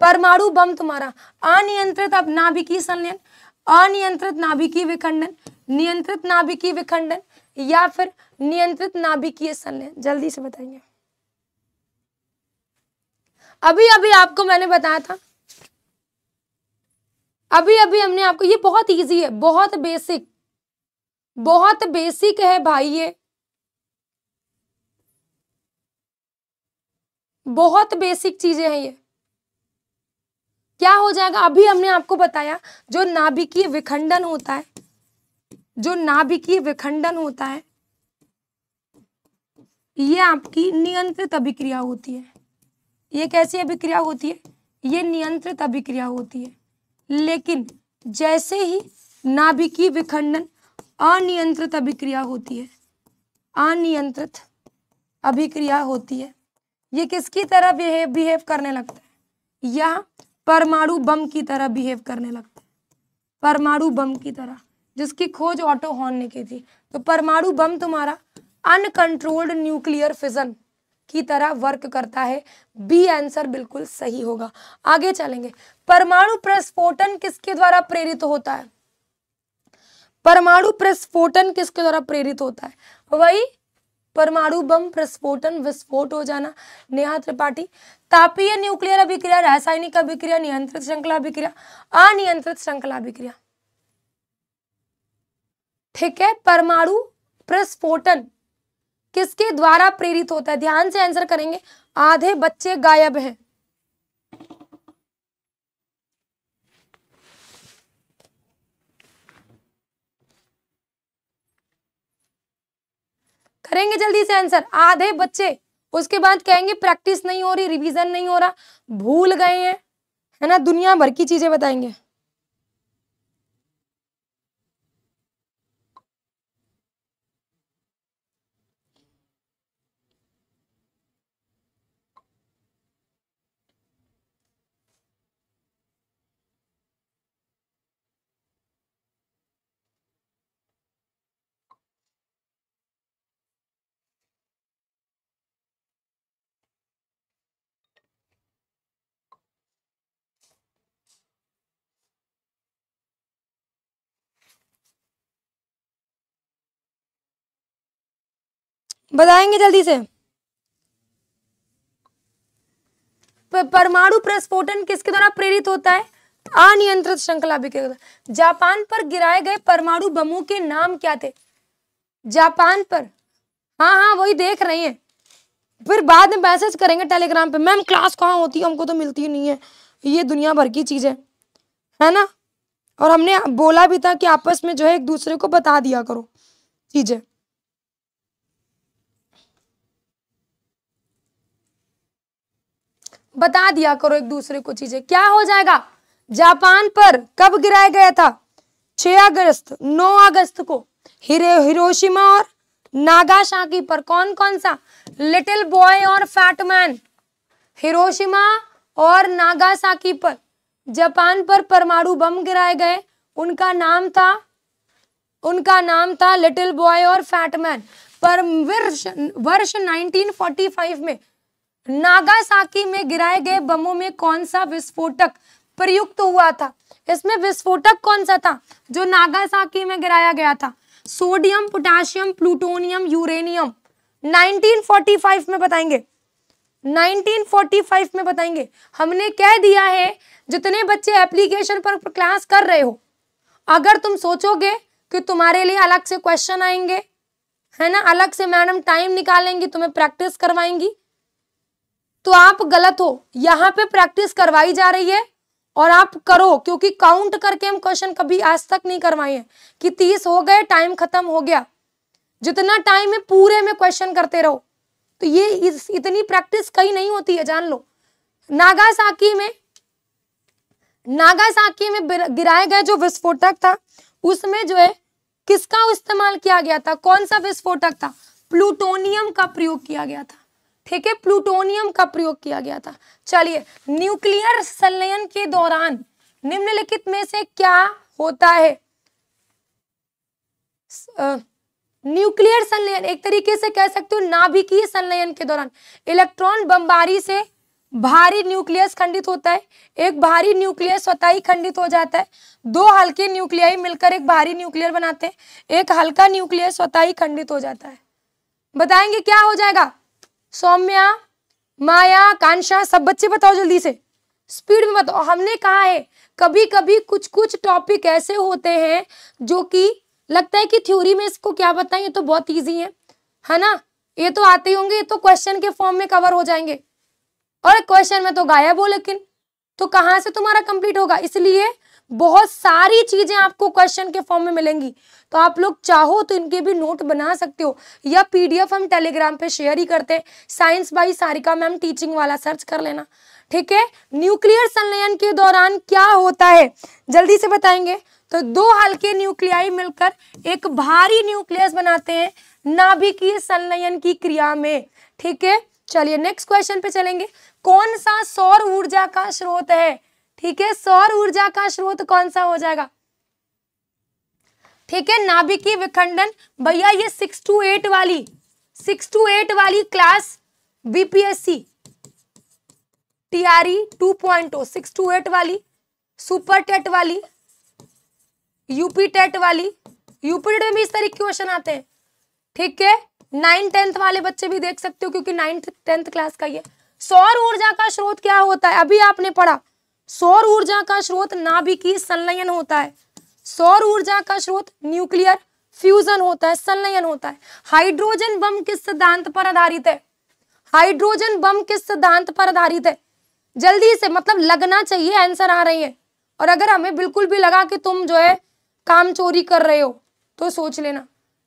परमाणु बम तुम्हारा अनियंत्रित अब नाभिकी संलयन अनियंत्रित नाभिकीय विखंडन नियंत्रित नाभिकीय विखंडन या फिर नियंत्रित नाभिकीय संलयन जल्दी से बताइए अभी अभी आपको मैंने बताया था अभी अभी हमने आपको ये बहुत इजी है बहुत बेसिक बहुत बेसिक है भाई ये बहुत बेसिक चीजें हैं ये क्या हो जाएगा अभी हमने आपको बताया जो नाभिकीय विखंडन होता है जो नाभिकीय विखंडन होता है ये आपकी नियंत्रित अभिक्रिया होती है ये कैसी अभिक्रिया होती है ये नियंत्रित अभिक्रिया होती है लेकिन जैसे ही नाभिकीय विखंडन अनियंत्रित अभिक्रिया होती है अनियंत्रित अभिक्रिया होती है ये किसकी तरह बिहेव बिहेव करने लगता है यह परमाणु बम की तरह बिहेव करने लगता है परमाणु बम की तरह जिसकी खोज ऑटो हॉर्न ने की थी तो परमाणु बम तुम्हारा अनकंट्रोल्ड न्यूक्लियर फिजन की तरह वर्क करता है बी आंसर बिल्कुल सही होगा आगे चलेंगे परमाणु प्रस्फोटन किसके द्वारा प्रेरित होता है परमाणु प्रस्फोटन किसके द्वारा प्रेरित होता है वही परमाणु बम प्रस्फोटन विस्फोट हो जाना नेहा त्रिपाठी तापीय न्यूक्लियर अभिक्रिया रासायनिक अभिक्रिया नियंत्रित श्रृंखला अभिक्रिया अनियंत्रित श्रृंखला अभिक्रिया ठीक है परमाणु प्रस्फोटन किसके द्वारा प्रेरित होता है ध्यान से आंसर करेंगे आधे बच्चे गायब हैं करेंगे जल्दी से आंसर आधे बच्चे उसके बाद कहेंगे प्रैक्टिस नहीं हो रही रिवीजन नहीं हो रहा भूल गए हैं है ना दुनिया भर की चीजें बताएंगे बताएंगे जल्दी से परमाणु प्रस्फोटन किसके द्वारा प्रेरित होता है अनियंत्रित श्रृंखला जापान पर गिराए गए परमाणु बमों के नाम क्या थे जापान पर हाँ हाँ वही देख रहे हैं फिर बाद में मैसेज करेंगे टेलीग्राम पे मैम क्लास कहाँ होती है हमको तो मिलती ही नहीं है ये दुनिया भर की चीज़ है है ना और हमने बोला भी था कि आपस में जो है एक दूसरे को बता दिया करो चीज़ें बता दिया करो एक दूसरे को चीजें क्या हो जाएगा जापान पर कब गिराया गया था 6 अगस्त 9 अगस्त को हिरे हिरोशिमा और नागासाकी पर कौन कौन सा लिटिल बॉय और फैटमैन हिरोशिमा और नागासाकी पर जापान पर परमाणु बम गिराए गए उनका नाम था उनका नाम था लिटिल बॉय और फैटमैन पर वर्ष वर्ष 1945 में नागासाकी में गिराए गए बमों में कौन सा विस्फोटक प्रयुक्त हुआ था इसमें विस्फोटक कौन सा था जो नागासाकी में गिराया गया था सोडियम पोटासियम प्लूटोनियम यूरेनियम 1945 में बताएंगे 1945 में बताएंगे हमने कह दिया है जितने बच्चे एप्लीकेशन पर क्लास कर रहे हो अगर तुम सोचोगे कि तुम्हारे लिए अलग से क्वेश्चन आएंगे है ना अलग से मैडम टाइम निकालेंगी तुम्हें प्रैक्टिस करवाएंगी तो आप गलत हो यहाँ पे प्रैक्टिस करवाई जा रही है और आप करो क्योंकि काउंट करके हम क्वेश्चन कभी आज तक नहीं करवाए हैं कि तीस हो गए टाइम खत्म हो गया जितना टाइम है पूरे में क्वेश्चन करते रहो तो ये इस, इतनी प्रैक्टिस कहीं नहीं होती है जान लो नागासाकी में नागासाकी में गिराया गया जो विस्फोटक था उसमें जो है किसका इस्तेमाल किया गया था कौन सा विस्फोटक था प्लूटोनियम का प्रयोग किया गया था ठीक है प्लूटोनियम का प्रयोग किया गया था चलिए न्यूक्लियर संलयन के दौरान निम्नलिखित में से क्या होता है न्यूक्लियर संलयन एक तरीके से कह सकते हो नाभिकीय संलयन के दौरान इलेक्ट्रॉन बमबारी से भारी न्यूक्लियस खंडित होता है एक भारी न्यूक्लियस स्वतः खंडित हो जाता है दो हल्के न्यूक्लियाई मिलकर एक भारी न्यूक्लियर बनाते हैं एक हल्का न्यूक्लियस स्वतः खंडित हो जाता है बताएंगे क्या हो जाएगा सौम्या माया कांशा सब बच्चे बताओ जल्दी से स्पीड में बताओ हमने कहा है कभी कभी कुछ कुछ टॉपिक ऐसे होते हैं जो कि लगता है कि थ्योरी में इसको क्या बताएं ये तो बहुत ईजी है है ना ये तो आते ही होंगे ये तो क्वेश्चन के फॉर्म में कवर हो जाएंगे और क्वेश्चन में तो गायब हो लेकिन तो कहाँ से तुम्हारा कंप्लीट होगा इसलिए बहुत सारी चीजें आपको क्वेश्चन के फॉर्म में मिलेंगी तो आप लोग चाहो तो इनके भी नोट बना सकते हो या पीडीएफ हम टेलीग्राम पे शेयर ही करते हैं science by Sarika ma'am teaching वाला सर्च कर लेना ठीक है न्यूक्लियर संलयन के दौरान क्या होता है जल्दी से बताएंगे तो दो हल्के न्यूक्लियाई मिलकर एक भारी न्यूक्लियस बनाते हैं नाभिकीय संलयन की क्रिया में ठीक है चलिए नेक्स्ट क्वेश्चन पे चलेंगे कौन सा सौर ऊर्जा का स्रोत है ठीक है सौर ऊर्जा का स्रोत कौन सा हो जाएगा ठीक है नाभिकीय विखंडन भैया ये सिक्स टू एट वाली सिक्स टू एट वाली class BPSC TRE two point six two eight वाली सुपर टेट वाली यूपी टेट वाली यूपी टेट में भी इस तरीके के क्वेश्चन आते हैं ठीक है नाइन टेंथ वाले बच्चे भी देख सकते हो क्योंकि नाइन्थ टेंथ क्लास का ये सौर ऊर्जा का स्रोत क्या होता है अभी आपने पढ़ा सौर ऊर्जा का स्रोत नाभिकीय संलयन होता है सौर ऊर्जा का स्रोत न्यूक्लियर फ्यूजन होता है संलयन होता है हाइड्रोजन बम किस सिद्धांत पर आधारित है हाइड्रोजन बम किस सिद्धांत पर आधारित है जल्दी से मतलब लगना चाहिए आंसर आ रही है और अगर हमें बिल्कुल भी लगा कि तुम जो है काम चोरी कर रहे हो तो सोच लेना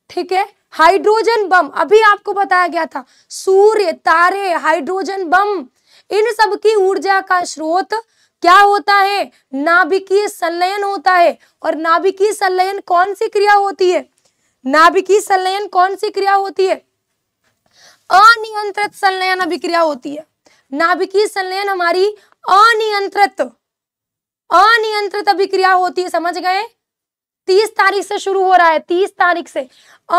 ठीक है हाइड्रोजन बम अभी आपको बताया गया था सूर्य तारे हाइड्रोजन बम इन सब की ऊर्जा का स्रोत क्या होता है नाभिकीय संलयन होता है और नाभिकीय संलयन कौन सी क्रिया होती है नाभिकीय संलयन कौन सी क्रिया होती है अनियंत्रित संलयन अभिक्रिया होती है नाभिकीय संलयन हमारी अनियंत्रित अनियंत्रित अभिक्रिया होती है समझ गए तीस तारीख से शुरू हो रहा है तीस तारीख से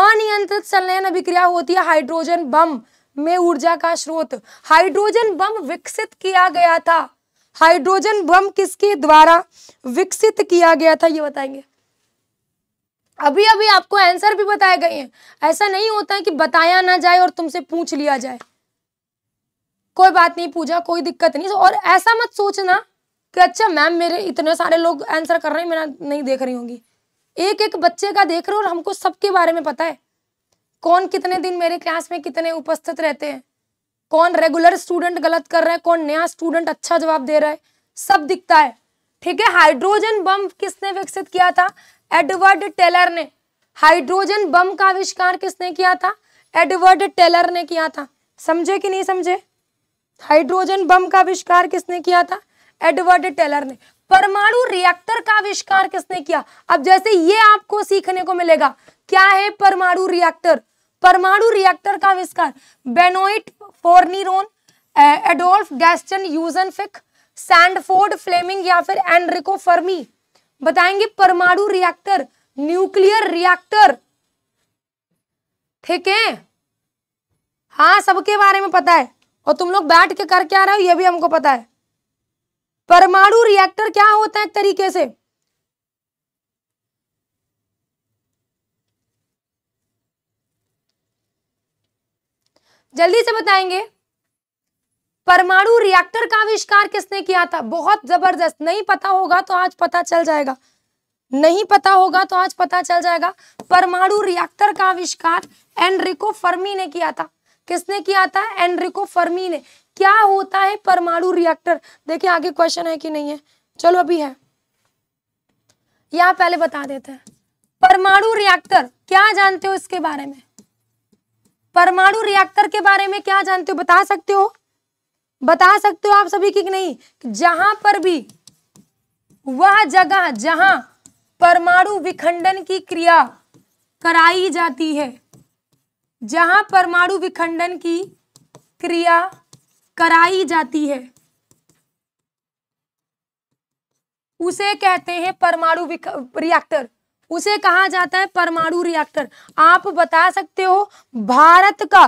अनियंत्रित संलयन अभिक्रिया होती है हाइड्रोजन बम में ऊर्जा का स्रोत हाइड्रोजन बम विकसित किया गया था हाइड्रोजन बम किसके द्वारा विकसित किया गया था ये बताएंगे अभी अभी आपको आंसर भी बताए गए हैं ऐसा नहीं होता है कि बताया ना जाए और तुमसे पूछ लिया जाए कोई बात नहीं पूजा कोई दिक्कत नहीं और ऐसा मत सोचना कि अच्छा मैम मेरे इतने सारे लोग आंसर कर रहे हैं मेरा नहीं देख रही होंगी एक एक बच्चे का देख रहे हो और हमको सबके बारे में पता है कौन कितने दिन मेरे क्लास में कितने उपस्थित रहते हैं कौन रेगुलर स्टूडेंट गलत कर रहे हैं कौन नया स्टूडेंट अच्छा जवाब दे रहा है सब दिखता है ठीक है हाइड्रोजन बम किसने विकसित किया था एडवर्ड टेलर ने हाइड्रोजन बम का आविष्कार किसने किया था एडवर्ड टेलर ने किया था समझे कि नहीं समझे हाइड्रोजन बम का आविष्कार किसने किया था एडवर्ड टेलर ने परमाणु रिएक्टर का आविष्कार किसने किया अब जैसे ये आपको सीखने को मिलेगा क्या है परमाणु रिएक्टर परमाणु रिएक्टर का आविष्कार Benoit Fourneyron Adolphe Gaston Fick Sandford Fleming या फिर एनरिको फर्मी बताएंगे परमाणु रिएक्टर न्यूक्लियर रिएक्टर ठीक है हाँ सबके बारे में पता है और तुम लोग बैठ के करके आ रहे हो ये भी हमको पता है परमाणु रिएक्टर क्या होता है एक तरीके से जल्दी से बताएंगे परमाणु रिएक्टर का आविष्कार किसने किया था बहुत जबरदस्त नहीं पता होगा तो आज पता चल जाएगा नहीं पता होगा तो आज पता चल जाएगा परमाणु रिएक्टर का आविष्कार एनरिको फर्मी ने किया था किसने किया था एनरिको फर्मी ने क्या होता है परमाणु रिएक्टर देखिए आगे क्वेश्चन है कि नहीं है चलो अभी है यहां पहले बता देते हैं परमाणु रिएक्टर क्या जानते हो इसके बारे में परमाणु रिएक्टर के बारे में क्या जानते हो बता सकते हो बता सकते हो आप सभी की नहीं जहां पर भी वह जगह जहां परमाणु विखंडन की क्रिया कराई जाती है जहां परमाणु विखंडन की क्रिया कराई जाती है उसे कहते हैं परमाणु रिएक्टर उसे कहा जाता है परमाणु रिएक्टर आप बता सकते हो भारत का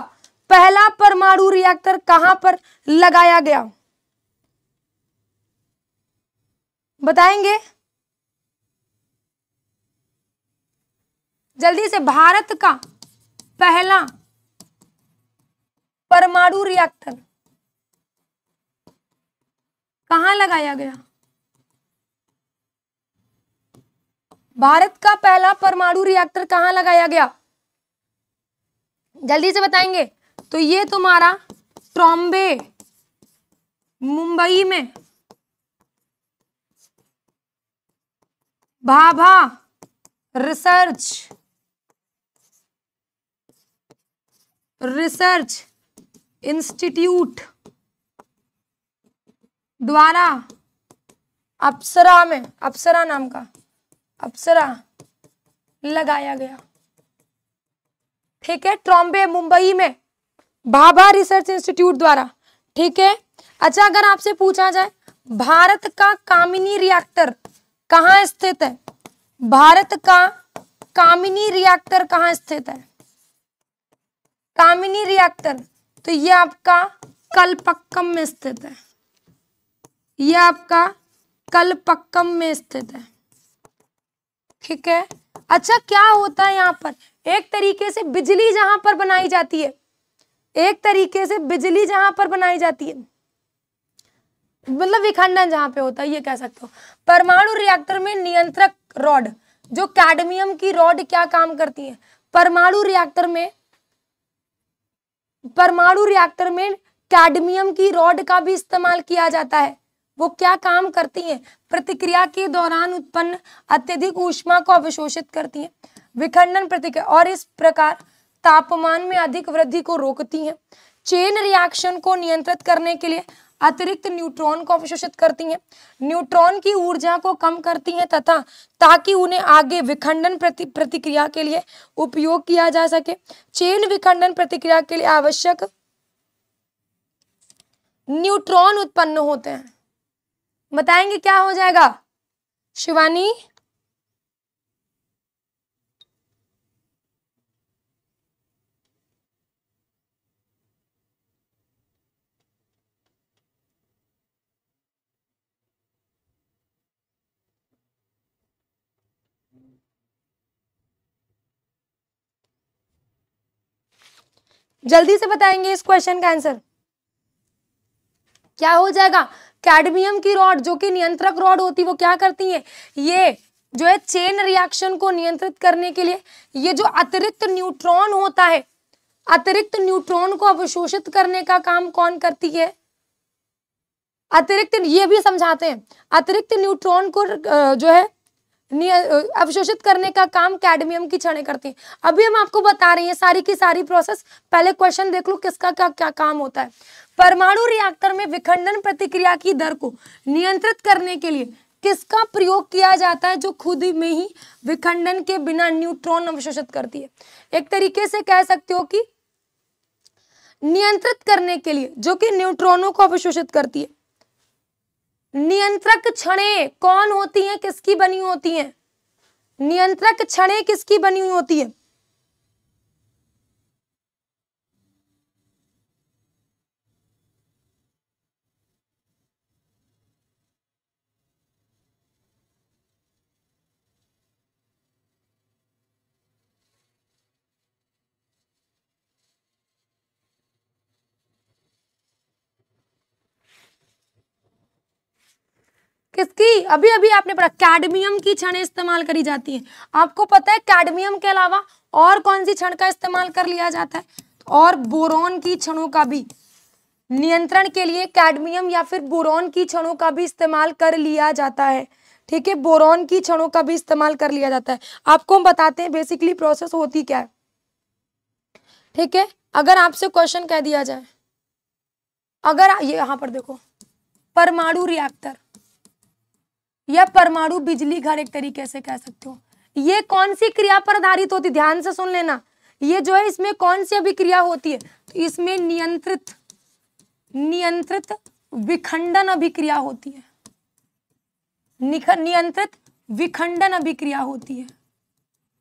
पहला परमाणु रिएक्टर कहां पर लगाया गया बताएंगे जल्दी से भारत का पहला परमाणु रिएक्टर कहां लगाया गया भारत का पहला परमाणु रिएक्टर कहां लगाया गया जल्दी से बताएंगे तो ये तुम्हारा ट्रॉम्बे मुंबई में भाभा रिसर्च रिसर्च इंस्टीट्यूट द्वारा अप्सरा में अप्सरा नाम का अप्सरा लगाया गया ठीक है ट्रॉम्बे मुंबई में भाभा रिसर्च इंस्टीट्यूट द्वारा ठीक है अच्छा अगर आपसे पूछा जाए भारत का कामिनी रिएक्टर कहाँ स्थित है भारत का कामिनी रिएक्टर कहाँ स्थित है कामिनी रिएक्टर तो ये आपका कलपक्कम में स्थित है यह आपका कलपक्कम में स्थित है ठीक है अच्छा क्या होता है यहाँ पर एक तरीके से बिजली जहां पर बनाई जाती है एक तरीके से बिजली जहां पर बनाई जाती है मतलब विखंडन जहां पे होता है ये कह सकते हो परमाणु रिएक्टर में नियंत्रक रॉड जो कैडमियम की रॉड क्या काम करती है परमाणु रिएक्टर में परमाणु रिएक्टर में कैडमियम की रॉड का भी इस्तेमाल किया जाता है वो क्या काम करती है प्रतिक्रिया के दौरान उत्पन्न अत्यधिक ऊष्मा को अवशोषित करती हैं विखंडन प्रतिक्रिया और इस प्रकार तापमान में अधिक वृद्धि को रोकती हैं चेन रिएक्शन को नियंत्रित करने के लिए अतिरिक्त न्यूट्रॉन को अवशोषित करती हैं न्यूट्रॉन की ऊर्जा को कम करती हैं तथा ताकि उन्हें आगे विखंडन प्रति प्रतिक्रिया के लिए उपयोग किया जा सके चेन विखंडन प्रतिक्रिया के लिए आवश्यक न्यूट्रॉन उत्पन्न होते हैं बताएंगे क्या हो जाएगा शिवानी जल्दी से बताएंगे इस क्वेश्चन का आंसर क्या हो जाएगा कैडमियम की रॉड जो कि नियंत्रक रॉड होती है वो क्या करती है ये जो है चेन रिएक्शन को नियंत्रित करने के लिए ये जो अतिरिक्त न्यूट्रॉन होता है अतिरिक्त न्यूट्रॉन को अवशोषित करने का काम कौन करती है अतिरिक्त ये भी समझाते हैं अतिरिक्त न्यूट्रॉन को जो है अवशोषित करने का काम कैडमियम की क्षण करती हैं अभी हम आपको बता रहे हैं सारी की सारी प्रोसेस पहले क्वेश्चन देख लो किसका क्या क्या काम होता है परमाणु रिएक्टर में विखंडन प्रतिक्रिया की दर को नियंत्रित करने के लिए किसका प्रयोग किया जाता है जो खुद में ही विखंडन के बिना न्यूट्रॉन अवशोषित करती है एक तरीके से कह सकते हो कि नियंत्रित करने के लिए जो कि न्यूट्रॉनों को अवशोषित करती है नियंत्रक क्षणे कौन होती हैं किसकी बनी होती हैं नियंत्रक क्षणे किसकी बनी हुई होती है किसकी अभी अभी आपने पढ़ा कैडमियम की क्षण इस्तेमाल करी जाती है आपको पता है कैडमियम के अलावा और कौन सी क्षण का इस्तेमाल कर लिया जाता है और बोरॉन की क्षणों का भी नियंत्रण के लिए कैडमियम या फिर बोरॉन की क्षणों का भी इस्तेमाल कर लिया जाता है ठीक है बोरॉन की क्षणों का भी इस्तेमाल कर लिया जाता है आपको हम बताते हैं बेसिकली प्रोसेस होती क्या है ठीक है अगर आपसे क्वेश्चन कह दिया जाए अगर यहां पर देखो परमाणु रिएक्टर या परमाणु बिजली घर एक तरीके से कह सकते हो ये कौन सी क्रिया पर आधारित होती ध्यान से सुन लेना ये जो है इसमें कौन सी अभिक्रिया होती है तो इसमें नियंत्रित नियंत्रित विखंडन अभिक्रिया होती है नियंत्रित विखंडन अभिक्रिया होती है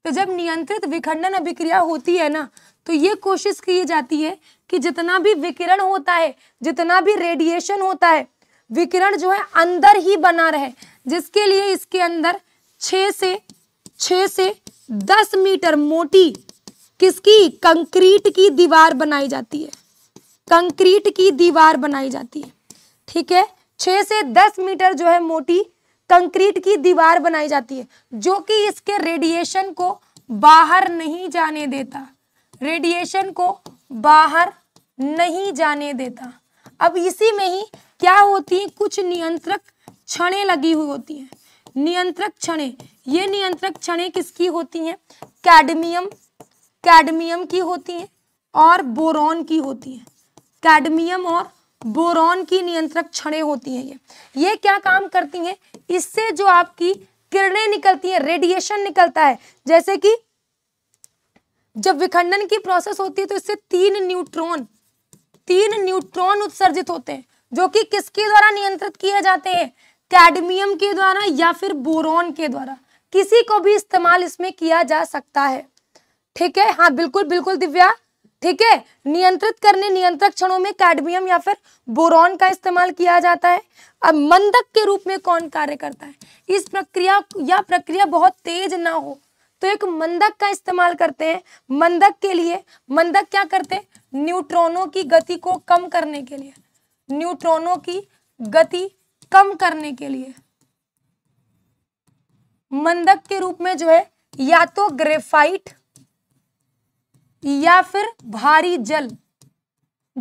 तो जब नियंत्रित विखंडन अभिक्रिया होती है ना तो ये कोशिश की जाती है कि जितना भी विकिरण होता है जितना भी रेडिएशन होता है विकिरण जो है अंदर ही बना रहे जिसके लिए इसके अंदर छ से छ से दस मीटर मोटी किसकी कंक्रीट की दीवार बनाई जाती है कंक्रीट की दीवार बनाई जाती है ठीक है छ से दस मीटर जो है मोटी कंक्रीट की दीवार बनाई जाती है जो कि इसके रेडिएशन को बाहर नहीं जाने देता रेडिएशन को बाहर नहीं जाने देता अब इसी में ही क्या होती है कुछ नियंत्रक क्षणें लगी हुई होती हैं नियंत्रक क्षणें ये नियंत्रक क्षणें किसकी होती हैं कैडमियम कैडमियम की होती हैं और बोरॉन की होती हैं कैडमियम और बोरॉन की नियंत्रक क्षणें होती हैं ये ये क्या काम करती हैं इससे जो आपकी किरणें निकलती हैं रेडिएशन निकलता है जैसे कि जब विखंडन की प्रोसेस होती है तो इससे तीन न्यूट्रॉन तीन न्यूट्रॉन उत्सर्जित होते हैं जो कि किसके द्वारा नियंत्रित किए जाते हैं कैडमियम के द्वारा या फिर बोरोन के द्वारा किसी को भी इस्तेमाल इसमें किया जा सकता है ठीक है हाँ बिल्कुल बिल्कुल दिव्या ठीक है नियंत्रित करने नियंत्रक क्षणों में कैडमियम या फिर बोरॉन का इस्तेमाल किया जाता है अब मंदक के रूप में कौन कार्य करता है इस प्रक्रिया या प्रक्रिया बहुत तेज ना हो तो एक मंदक का इस्तेमाल करते हैं मंदक के लिए मंदक क्या करते हैं न्यूट्रॉनों की गति को कम करने के लिए न्यूट्रॉनों की गति कम करने के लिए मंदक के रूप में जो है या तो ग्रेफाइट या फिर भारी जल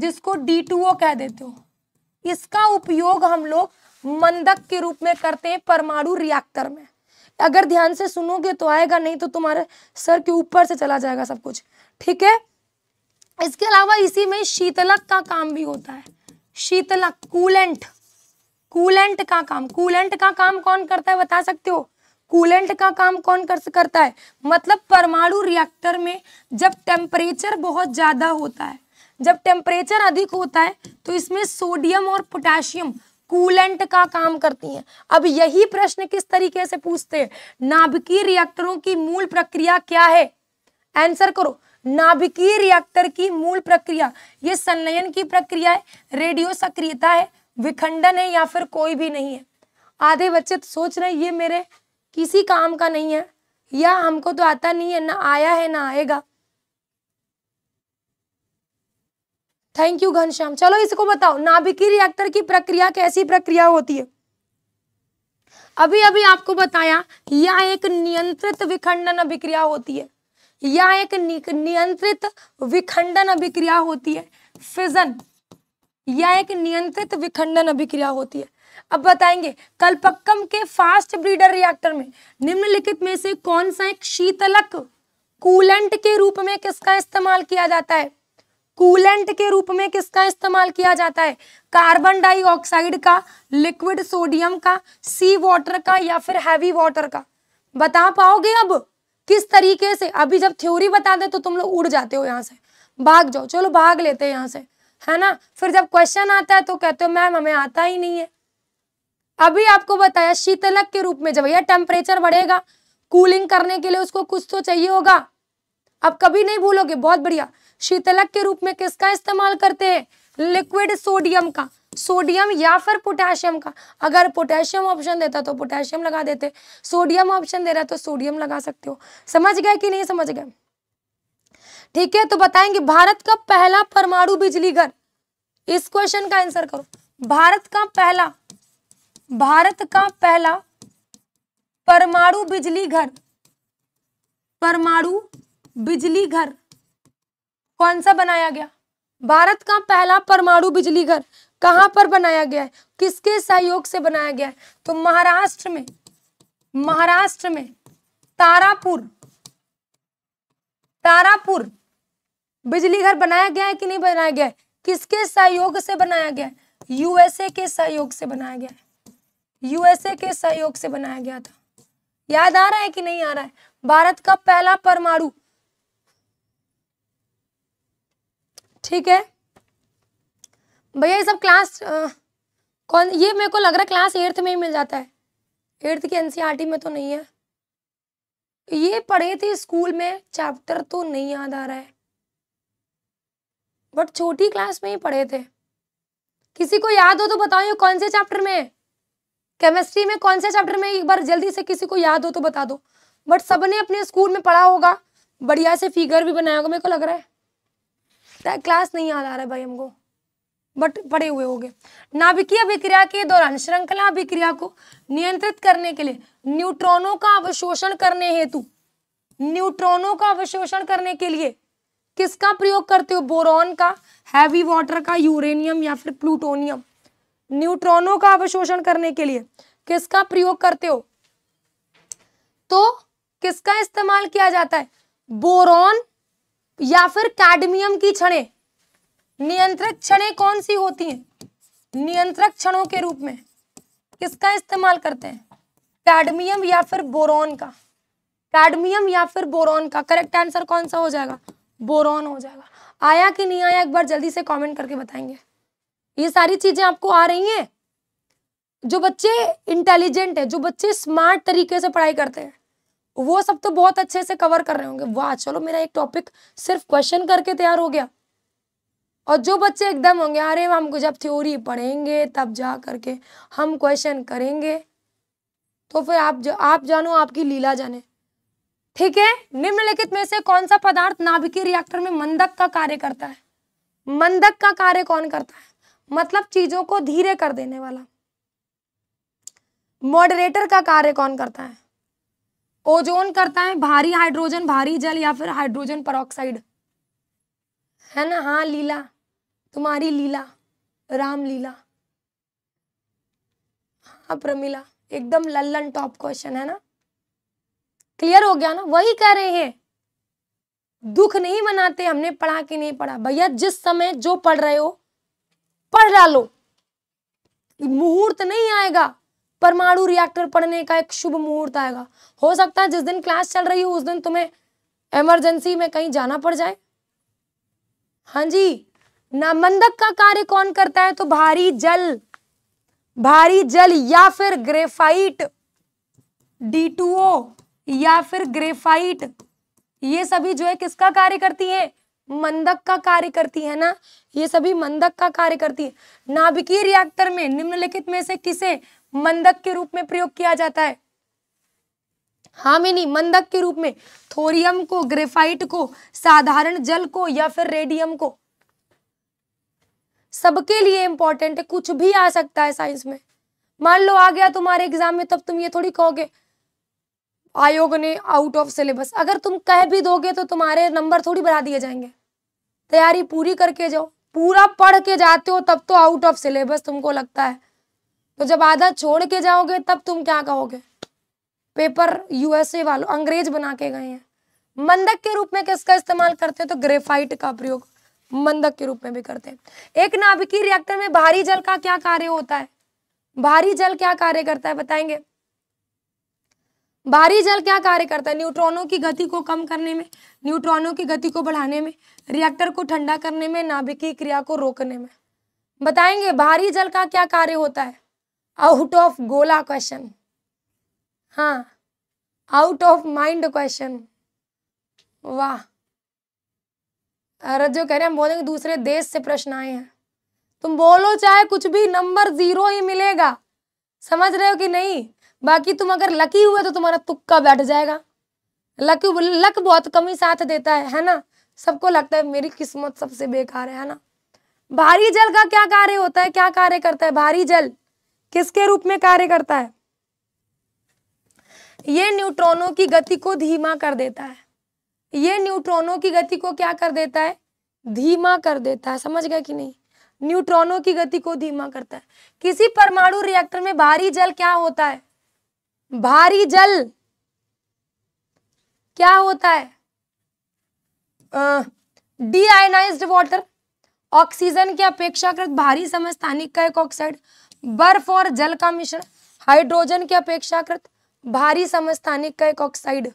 जिसको डी कह देते हो इसका उपयोग हम लोग मंदक के रूप में करते हैं परमाणु रिएक्टर में अगर ध्यान से सुनोगे तो आएगा नहीं तो तुम्हारे सर के ऊपर से चला जाएगा सब कुछ ठीक है इसके अलावा इसी में शीतलक का काम भी होता है शीतलक कूलेंट कूलेंट का काम कूलेंट का काम कौन करता है बता सकते हो कूलेंट का काम कौन कर करता है मतलब परमाणु रिएक्टर में जब टेम्परेचर बहुत ज़्यादा होता है जब टेम्परेचर अधिक होता है तो इसमें सोडियम और पोटेशियम कूलेंट का काम करती हैं अब यही प्रश्न किस तरीके से पूछते हैं नाभिकीय रिएक्टरों की मूल प्रक्रिया क्या है आंसर करो नाभिकीय रिएक्टर की मूल प्रक्रिया ये संलयन की प्रक्रिया है रेडियो सक्रियता है विखंडन है या फिर कोई भी नहीं है आधे बच्चे तो सोच रहे ये मेरे किसी काम का नहीं है या हमको तो आता नहीं है ना आया है ना आएगा थैंक यू घनश्याम चलो इसको बताओ नाभिकीय रिएक्टर की प्रक्रिया कैसी प्रक्रिया होती है अभी अभी आपको बताया यह एक नियंत्रित विखंडन अभिक्रिया होती है यह एक नियंत्रित विखंडन अभिक्रिया होती है फिजन या एक नियंत्रित विखंडन अभिक्रिया होती है अब बताएंगे कल्पक्कम के फास्ट ब्रीडर रिएक्टर में निम्नलिखित में से कौन सा एक शीतलक कूलेंट के रूप में किसका इस्तेमाल किया जाता है कूलेंट के रूप में किसका इस्तेमाल किया जाता है कार्बन डाइऑक्साइड का लिक्विड सोडियम का सी वाटर का या फिर हैवी वाटर का बता पाओगे अब किस तरीके से अभी जब थ्योरी बता दे तो तुम लोग उड़ जाते हो यहाँ से भाग जाओ चलो भाग लेते हैं यहाँ से है ना फिर जब क्वेश्चन आता है तो कहते हो मैम हमें आता ही नहीं है अभी आपको बताया शीतलक के रूप में जब भैया टेम्परेचर बढ़ेगा कूलिंग करने के लिए उसको कुछ तो चाहिए होगा अब कभी नहीं भूलोगे बहुत बढ़िया शीतलक के रूप में किसका इस्तेमाल करते हैं लिक्विड सोडियम का सोडियम या फिर पोटेशियम का अगर पोटेशियम ऑप्शन देता तो पोटेशियम लगा देते सोडियम ऑप्शन दे रहा है तो सोडियम लगा सकते हो समझ गए कि नहीं समझ गए ठीक है तो बताएंगे भारत का पहला परमाणु बिजली घर इस क्वेश्चन का आंसर करो भारत का पहला भारत का पहला परमाणु बिजली घर परमाणु बिजली घर कौन सा बनाया गया भारत का पहला परमाणु बिजली घर कहां पर बनाया गया है किसके सहयोग से बनाया गया है तो महाराष्ट्र में महाराष्ट्र में तारापुर तारापुर बिजली घर बनाया गया है कि नहीं बनाया गया है किसके सहयोग से बनाया गया है यूएसए के सहयोग से बनाया गया है यूएसए के सहयोग से बनाया गया था याद आ रहा है कि नहीं आ रहा है भारत का पहला परमाणु ठीक है भैया ये सब क्लास आ, कौन ये मेरे को लग रहा है क्लास एट्थ में ही मिल जाता है एट्थ की एनसीईआरटी e में तो नहीं है ये पढ़े थे स्कूल में चैप्टर तो नहीं याद आ रहा है बट छोटी क्लास में ही पढ़े थे किसी को याद हो तो बताओ ये कौन से चैप्टर में केमिस्ट्री में कौन से चैप्टर में एक बार जल्दी से किसी को याद हो तो बता दो बट सब ने अपने स्कूल में पढ़ा होगा बढ़िया से फिगर भी बनाया होगा मेरे को लग रहा है क्लास तो नहीं याद आ रहा है भाई हमको बट पढ़े हुए होंगे नाभिकीय अभिक्रिया के दौरान श्रृंखला अभिक्रिया को नियंत्रित करने के लिए न्यूट्रॉनों का अवशोषण करने हेतु न्यूट्रॉनों का अवशोषण करने के लिए किसका प्रयोग करते हो बोरॉन का हैवी वाटर का यूरेनियम या फिर प्लूटोनियम न्यूट्रॉनों का अवशोषण करने के लिए किसका प्रयोग करते हो तो किसका इस्तेमाल किया जाता है बोरॉन या फिर कैडमियम की क्षणे नियंत्रक क्षणे कौन सी होती हैं नियंत्रक क्षणों के रूप में किसका इस्तेमाल करते हैं कैडमियम या फिर बोरॉन का कैडमियम या फिर बोरॉन का करेक्ट आंसर कौन सा हो जाएगा बोरॉन हो जाएगा आया कि नहीं आया एक बार जल्दी से कमेंट करके बताएंगे ये सारी चीजें आपको आ रही हैं जो बच्चे इंटेलिजेंट है जो बच्चे स्मार्ट तरीके से पढ़ाई करते हैं वो सब तो बहुत अच्छे से कवर कर रहे होंगे वाह चलो मेरा एक टॉपिक सिर्फ क्वेश्चन करके तैयार हो गया और जो बच्चे एकदम होंगे अरे हमको जब थ्योरी पढ़ेंगे तब जा करके हम क्वेश्चन करेंगे तो फिर आप जा, आप जानो आपकी लीला जाने ठीक है निम्नलिखित में से कौन सा पदार्थ नाभिकीय रिएक्टर में मंदक का कार्य करता है मंदक का कार्य कौन करता है मतलब चीजों को धीरे कर देने वाला मॉडरेटर का कार्य कौन करता है ओजोन करता है भारी हाइड्रोजन भारी जल या फिर हाइड्रोजन परोक्साइड है ना हाँ लीला तुम्हारी लीला राम लीला हाँ प्रमिला एकदम लल्लन टॉप क्वेश्चन है ना क्लियर हो गया ना वही कह रहे हैं दुख नहीं मनाते हमने पढ़ा कि नहीं पढ़ा भैया जिस समय जो पढ़ रहे हो पढ़ डालो मुहूर्त नहीं आएगा परमाणु रिएक्टर पढ़ने का एक शुभ मुहूर्त आएगा हो सकता है जिस दिन क्लास चल रही हो उस दिन तुम्हें इमरजेंसी में कहीं जाना पड़ जाए हाँ जी नामंदक का कार्य कौन करता है तो भारी जल भारी जल या फिर ग्रेफाइट डी टू ओ या फिर ग्रेफाइट ये सभी जो है किसका कार्य करती है मंदक का कार्य करती है ना ये सभी मंदक का कार्य करती है नाभिकीय रिएक्टर में निम्नलिखित में से किसे मंदक के रूप में प्रयोग किया जाता है हामिनी मंदक के रूप में थोरियम को ग्रेफाइट को साधारण जल को या फिर रेडियम को सबके लिए इंपॉर्टेंट है कुछ भी आ सकता है साइंस में मान लो आ गया तुम्हारे एग्जाम में तब तुम ये थोड़ी कहोगे आयोग ने आउट ऑफ सिलेबस अगर तुम कह भी दोगे तो तुम्हारे नंबर थोड़ी बढ़ा दिए जाएंगे तैयारी पूरी करके जाओ पूरा पढ़ के जाते हो तब तो आउट ऑफ सिलेबस तुमको लगता है तो जब आधा छोड़ के जाओगे तब तुम क्या कहोगे पेपर यूएसए वालों अंग्रेज बना के गए हैं मंदक के रूप में किसका इस्तेमाल करते हैं तो ग्रेफाइट का प्रयोग मंदक के रूप में भी करते हैं एक नाभिकीय रिएक्टर में भारी जल का क्या कार्य होता है भारी जल क्या कार्य करता है बताएंगे बाहरी जल क्या कार्य करता है न्यूट्रॉनों की गति को कम करने में न्यूट्रॉनों की गति को बढ़ाने में रिएक्टर को ठंडा करने में नाभिकीय क्रिया को रोकने में बताएंगे बाहरी जल का क्या कार्य होता है आउट ऑफ गोला क्वेश्चन हाँ आउट ऑफ माइंड क्वेश्चन वाह रज्जो कह रहे हैं हम बोलेंगे दूसरे देश से प्रश्न आए हैं तुम बोलो चाहे कुछ भी नंबर जीरो ही मिलेगा समझ रहे हो कि नहीं बाकी तुम अगर लकी हुए तो तुम्हारा तुक्का बैठ जाएगा लक लक बहुत कम ही साथ देता है है ना सबको लगता है मेरी किस्मत सबसे बेकार है ना भारी जल का क्या कार्य होता है क्या कार्य करता है भारी जल किसके रूप में कार्य करता है ये न्यूट्रॉनों की गति को धीमा कर देता है ये न्यूट्रॉनों की गति को क्या कर देता है धीमा कर देता है समझ गया कि नहीं न्यूट्रॉनों की गति को धीमा करता है किसी परमाणु रिएक्टर में भारी जल क्या होता है भारी जल क्या होता है डीआयनाइज्ड वाटर ऑक्सीजन के अपेक्षाकृत भारी समस्थानिक का एक ऑक्साइड बर्फ और जल का मिश्रण हाइड्रोजन की अपेक्षाकृत भारी समस्थानिक का एक ऑक्साइड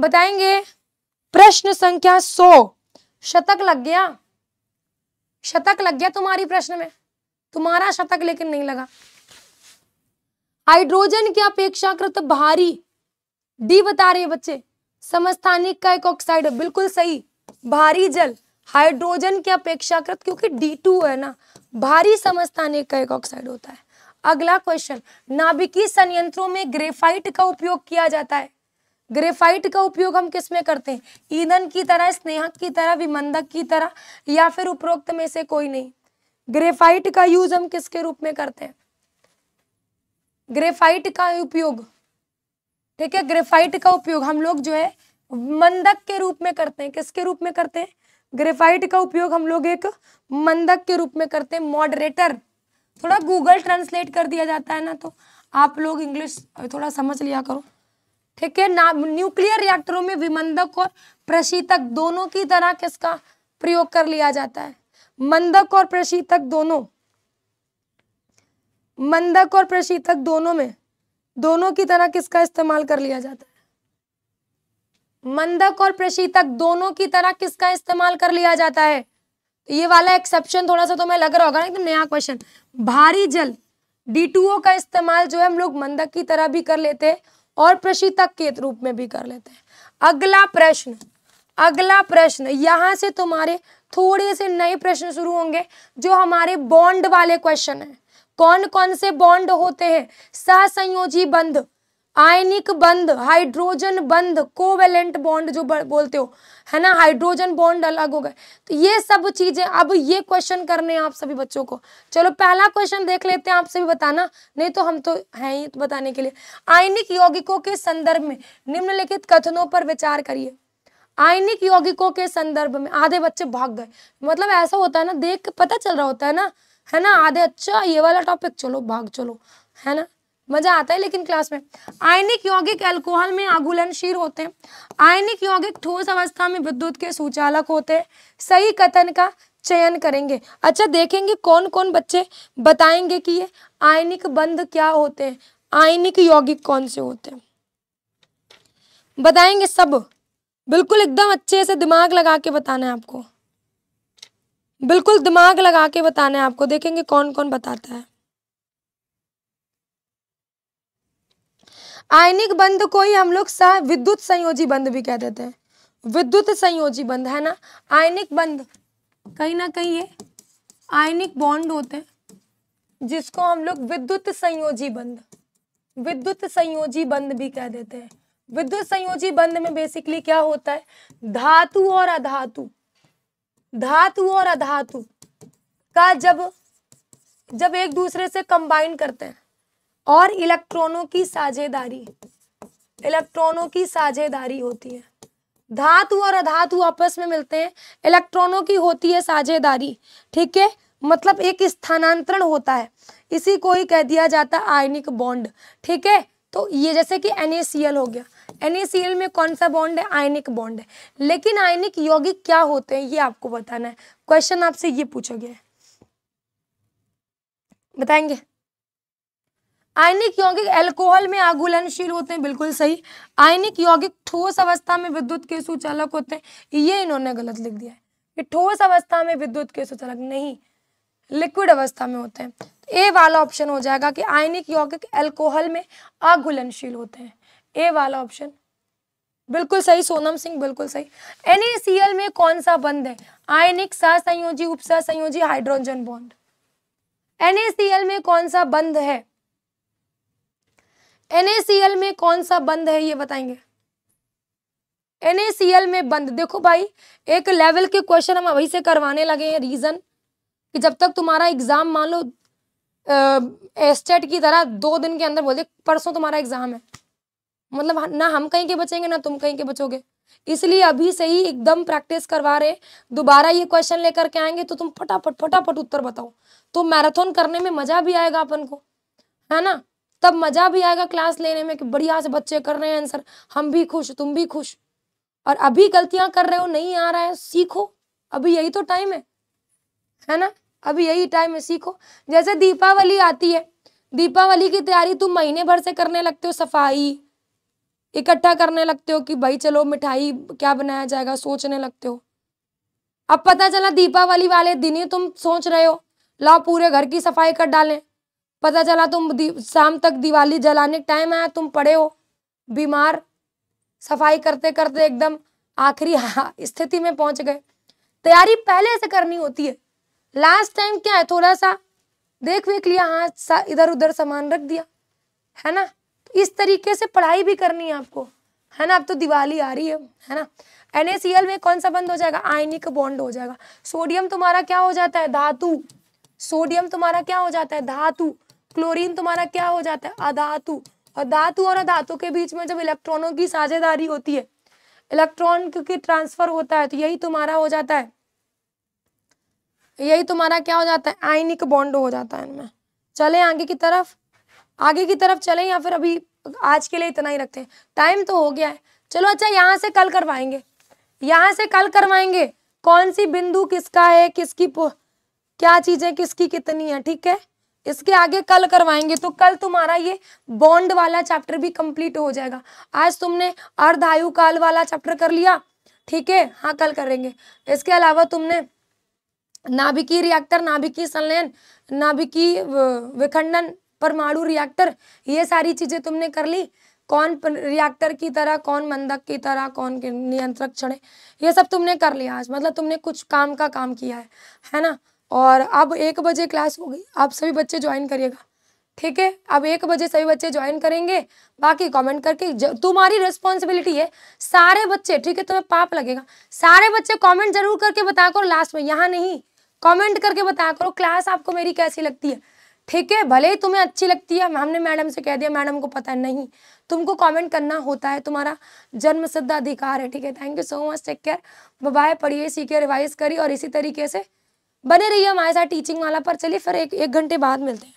बताएंगे प्रश्न संख्या सो शतक लग गया शतक लग गया तुम्हारी प्रश्न में तुम्हारा शतक लेकिन नहीं लगा हाइड्रोजन की अपेक्षाकृत भारी डी बता रहे बच्चे समस्थानिक का एक ऑक्साइड बिल्कुल सही भारी जल हाइड्रोजन की अपेक्षाकृत क्योंकि डी टू है ना भारी समस्थानिक का एक ऑक्साइड होता है अगला क्वेश्चन नाभिकीय संयंत्रों में ग्रेफाइट का उपयोग किया जाता है ग्रेफाइट का उपयोग हम किस में करते हैं ईंधन की तरह स्नेहक की तरह विमंधक की तरह या फिर उपरोक्त में से कोई नहीं ग्रेफाइट का यूज हम किसके रूप में करते हैं ग्रेफाइट का उपयोग ठीक है ग्रेफाइट का उपयोग हम लोग जो है मंदक के रूप में करते हैं किसके रूप में करते हैं ग्रेफाइट का उपयोग हम लोग एक मंदक के रूप में करते हैं मॉडरेटर थोड़ा गूगल ट्रांसलेट कर दिया जाता है ना तो आप लोग इंग्लिश थोड़ा समझ लिया करो ठीक है ना न्यूक्लियर रिएक्टरों में विमंदक और प्रशीतक दोनों की तरह किसका प्रयोग कर लिया जाता है मंदक और प्रशीतक दोनों मंदक और प्रशीतक दोनों में दोनों की तरह किसका इस्तेमाल कर लिया जाता है मंदक और प्रशीतक दोनों की तरह किसका इस्तेमाल कर लिया जाता है तो ये वाला एक्सेप्शन थोड़ा सा तो मैं लग रहा होगा ना एकदम नया क्वेश्चन भारी जल डी का इस्तेमाल जो है हम लोग मंदक की तरह भी कर लेते हैं और प्रशीतक के रूप में भी कर लेते हैं अगला प्रश्न अगला प्रश्न यहाँ से तुम्हारे थोड़े से नए प्रश्न शुरू होंगे जो हमारे बॉन्ड वाले क्वेश्चन हैं कौन कौन से बॉन्ड होते हैं सहसंयोजी बंध आयनिक बंध हाइड्रोजन बंध कोवेलेंट बॉन्ड जो बोलते हो है ना हाइड्रोजन बॉन्ड अलग हो गए तो ये सब चीजें अब ये क्वेश्चन करने हैं आप सभी बच्चों को चलो पहला क्वेश्चन देख लेते हैं आप सभी बताना नहीं तो हम तो हैं ही तो बताने के लिए आयनिक यौगिकों के संदर्भ में निम्नलिखित कथनों पर विचार करिए आयनिक यौगिकों के संदर्भ में आधे बच्चे भाग गए मतलब ऐसा होता है ना देख पता चल रहा होता है ना है ना आधे अच्छा ये वाला टॉपिक चलो भाग चलो है ना मजा आता है लेकिन क्लास में आयनिक यौगिक अल्कोहल में आगुलनशील होते हैं आयनिक यौगिक ठोस अवस्था में विद्युत के सुचालक होते हैं सही कथन का चयन करेंगे अच्छा देखेंगे कौन कौन बच्चे बताएंगे कि ये आयनिक बंध क्या होते हैं आयनिक यौगिक कौन से होते हैं बताएंगे सब बिल्कुल एकदम अच्छे से दिमाग लगा के बताना है आपको बिल्कुल दिमाग लगा के बताना है आपको देखेंगे कौन कौन बताता है आयनिक बंध को ही हम लोग सह विद्युत संयोजी बंध भी कह देते हैं विद्युत संयोजी बंध है ना आयनिक बंध कहीं ना कहीं ये आयनिक बॉन्ड होते हैं जिसको हम लोग विद्युत संयोजी बंध विद्युत संयोजी बंध भी कह देते हैं विद्युत संयोजी बंध में बेसिकली क्या होता है धातु और अधातु धातु और अधातु का जब जब एक दूसरे से कंबाइन करते हैं और इलेक्ट्रॉनों की साझेदारी इलेक्ट्रॉनों की साझेदारी होती है धातु और अधातु आपस में मिलते हैं इलेक्ट्रॉनों की होती है साझेदारी ठीक है मतलब एक स्थानांतरण होता है इसी को ही कह दिया जाता है आयनिक बॉन्ड ठीक है तो ये जैसे कि एन हो गया NaCl में कौन सा बॉन्ड है आयनिक बॉन्ड है लेकिन आयनिक यौगिक क्या होते हैं ये आपको बताना है क्वेश्चन आपसे ये पूछा गया है बताएंगे आयनिक यौगिक अल्कोहल में आगुलनशील होते हैं बिल्कुल सही आयनिक यौगिक ठोस अवस्था में विद्युत के सुचालक होते हैं ये इन्होंने गलत लिख दिया है कि ठोस अवस्था में विद्युत के सुचालक नहीं लिक्विड अवस्था में होते हैं ए वाला ऑप्शन हो जाएगा कि आयनिक यौगिक अल्कोहल में अघुलनशील होते हैं ए वाला ऑप्शन बिल्कुल सही सोनम सिंह बिल्कुल सही एन में कौन सा बंद है आयनिक सा संयोजी उपसा संयोजी हाइड्रोजन बॉन्ड एन में कौन सा बंद है एन में कौन सा बंद है ये बताएंगे एन में बंद देखो भाई एक लेवल के क्वेश्चन हम अभी से करवाने लगे हैं रीज़न कि जब तक तुम्हारा एग्ज़ाम मान लो एस्टेट e की तरह दो दिन के अंदर बोले परसों तुम्हारा एग्ज़ाम है मतलब ना हम कहीं के बचेंगे ना तुम कहीं के बचोगे इसलिए अभी से ही एकदम प्रैक्टिस करवा रहे दोबारा ये क्वेश्चन लेकर के आएंगे तो तुम फटाफट फटाफट उत्तर बताओ तो मैराथन करने में मजा भी आएगा अपन को है ना तब मजा भी आएगा क्लास लेने में कि बढ़िया से बच्चे कर रहे हैं आंसर हम भी खुश तुम भी खुश और अभी गलतियां कर रहे हो नहीं आ रहा है सीखो अभी यही तो टाइम है है ना अभी यही टाइम है सीखो जैसे दीपावली आती है दीपावली की तैयारी तुम महीने भर से करने लगते हो सफाई इकट्ठा करने लगते हो कि भाई चलो मिठाई क्या बनाया जाएगा सोचने लगते हो अब पता चला दीपावली वाले दिन ही तुम सोच रहे हो लाओ पूरे घर की सफाई कर डालें पता चला तुम शाम तक दिवाली जलाने टाइम आया तुम पड़े हो बीमार सफाई करते करते एकदम आखिरी हाँ, स्थिति में पहुंच गए तैयारी पहले से करनी होती है लास्ट टाइम क्या है थोड़ा सा देख वेख लिया हाँ इधर उधर सामान रख दिया है ना इस तरीके से पढ़ाई भी करनी है आपको है ना अब तो दिवाली आ रही है है ना एन में कौन सा बंद हो जाएगा आयनिक बॉन्ड हो जाएगा सोडियम तुम्हारा क्या हो जाता है धातु सोडियम तुम्हारा क्या हो जाता है धातु क्लोरीन तुम्हारा क्या हो जाता है अधातु और धातु और अधातु के बीच में जब इलेक्ट्रॉनों की साझेदारी होती है इलेक्ट्रॉन क्योंकि ट्रांसफर होता है तो यही तुम्हारा हो जाता है यही तुम्हारा क्या हो जाता है आयनिक बॉन्ड हो जाता है इनमें चले आगे की तरफ आगे की तरफ चले या फिर अभी आज के लिए इतना ही रखते हैं टाइम तो हो गया है चलो अच्छा यहाँ से कल करवाएंगे यहाँ से कल करवाएंगे कौन सी बिंदु किसका है किसकी क्या चीज़ें किसकी कितनी है ठीक है इसके आगे कल करवाएंगे तो कल तुम्हारा ये बॉन्ड वाला चैप्टर भी कंप्लीट हो जाएगा आज तुमने अर्धायु काल वाला चैप्टर कर लिया ठीक है हाँ कल करेंगे इसके अलावा तुमने नाभिकीय रिएक्टर नाभिकीय संलयन नाभिकीय विखंडन परमाणु रिएक्टर ये सारी चीज़ें तुमने कर ली कौन रिएक्टर की तरह कौन मंदक की तरह कौन नियंत्रक क्षण ये सब तुमने कर लिया आज मतलब तुमने कुछ काम का काम किया है है ना और अब एक बजे क्लास होगी आप सभी बच्चे ज्वाइन करिएगा ठीक है अब एक बजे सभी बच्चे ज्वाइन करेंगे बाकी कमेंट करके तुम्हारी रिस्पॉन्सिबिलिटी है सारे बच्चे ठीक है तुम्हें पाप लगेगा सारे बच्चे कॉमेंट जरूर करके बताया करो लास्ट में यहाँ नहीं कॉमेंट करके बताया करो क्लास आपको मेरी कैसी लगती है ठीक है भले ही तुम्हें अच्छी लगती है हमने मैडम से कह दिया मैडम को पता नहीं तुमको कमेंट करना होता है तुम्हारा जन्मसिद्ध अधिकार है ठीक है thank you so much take care bye पढ़िए सीखिए रिवाइज करिए और इसी तरीके से बने रहिए हमारे साथ टीचिंग वाला पर चलिए फिर एक एक घंटे बाद मिलते हैं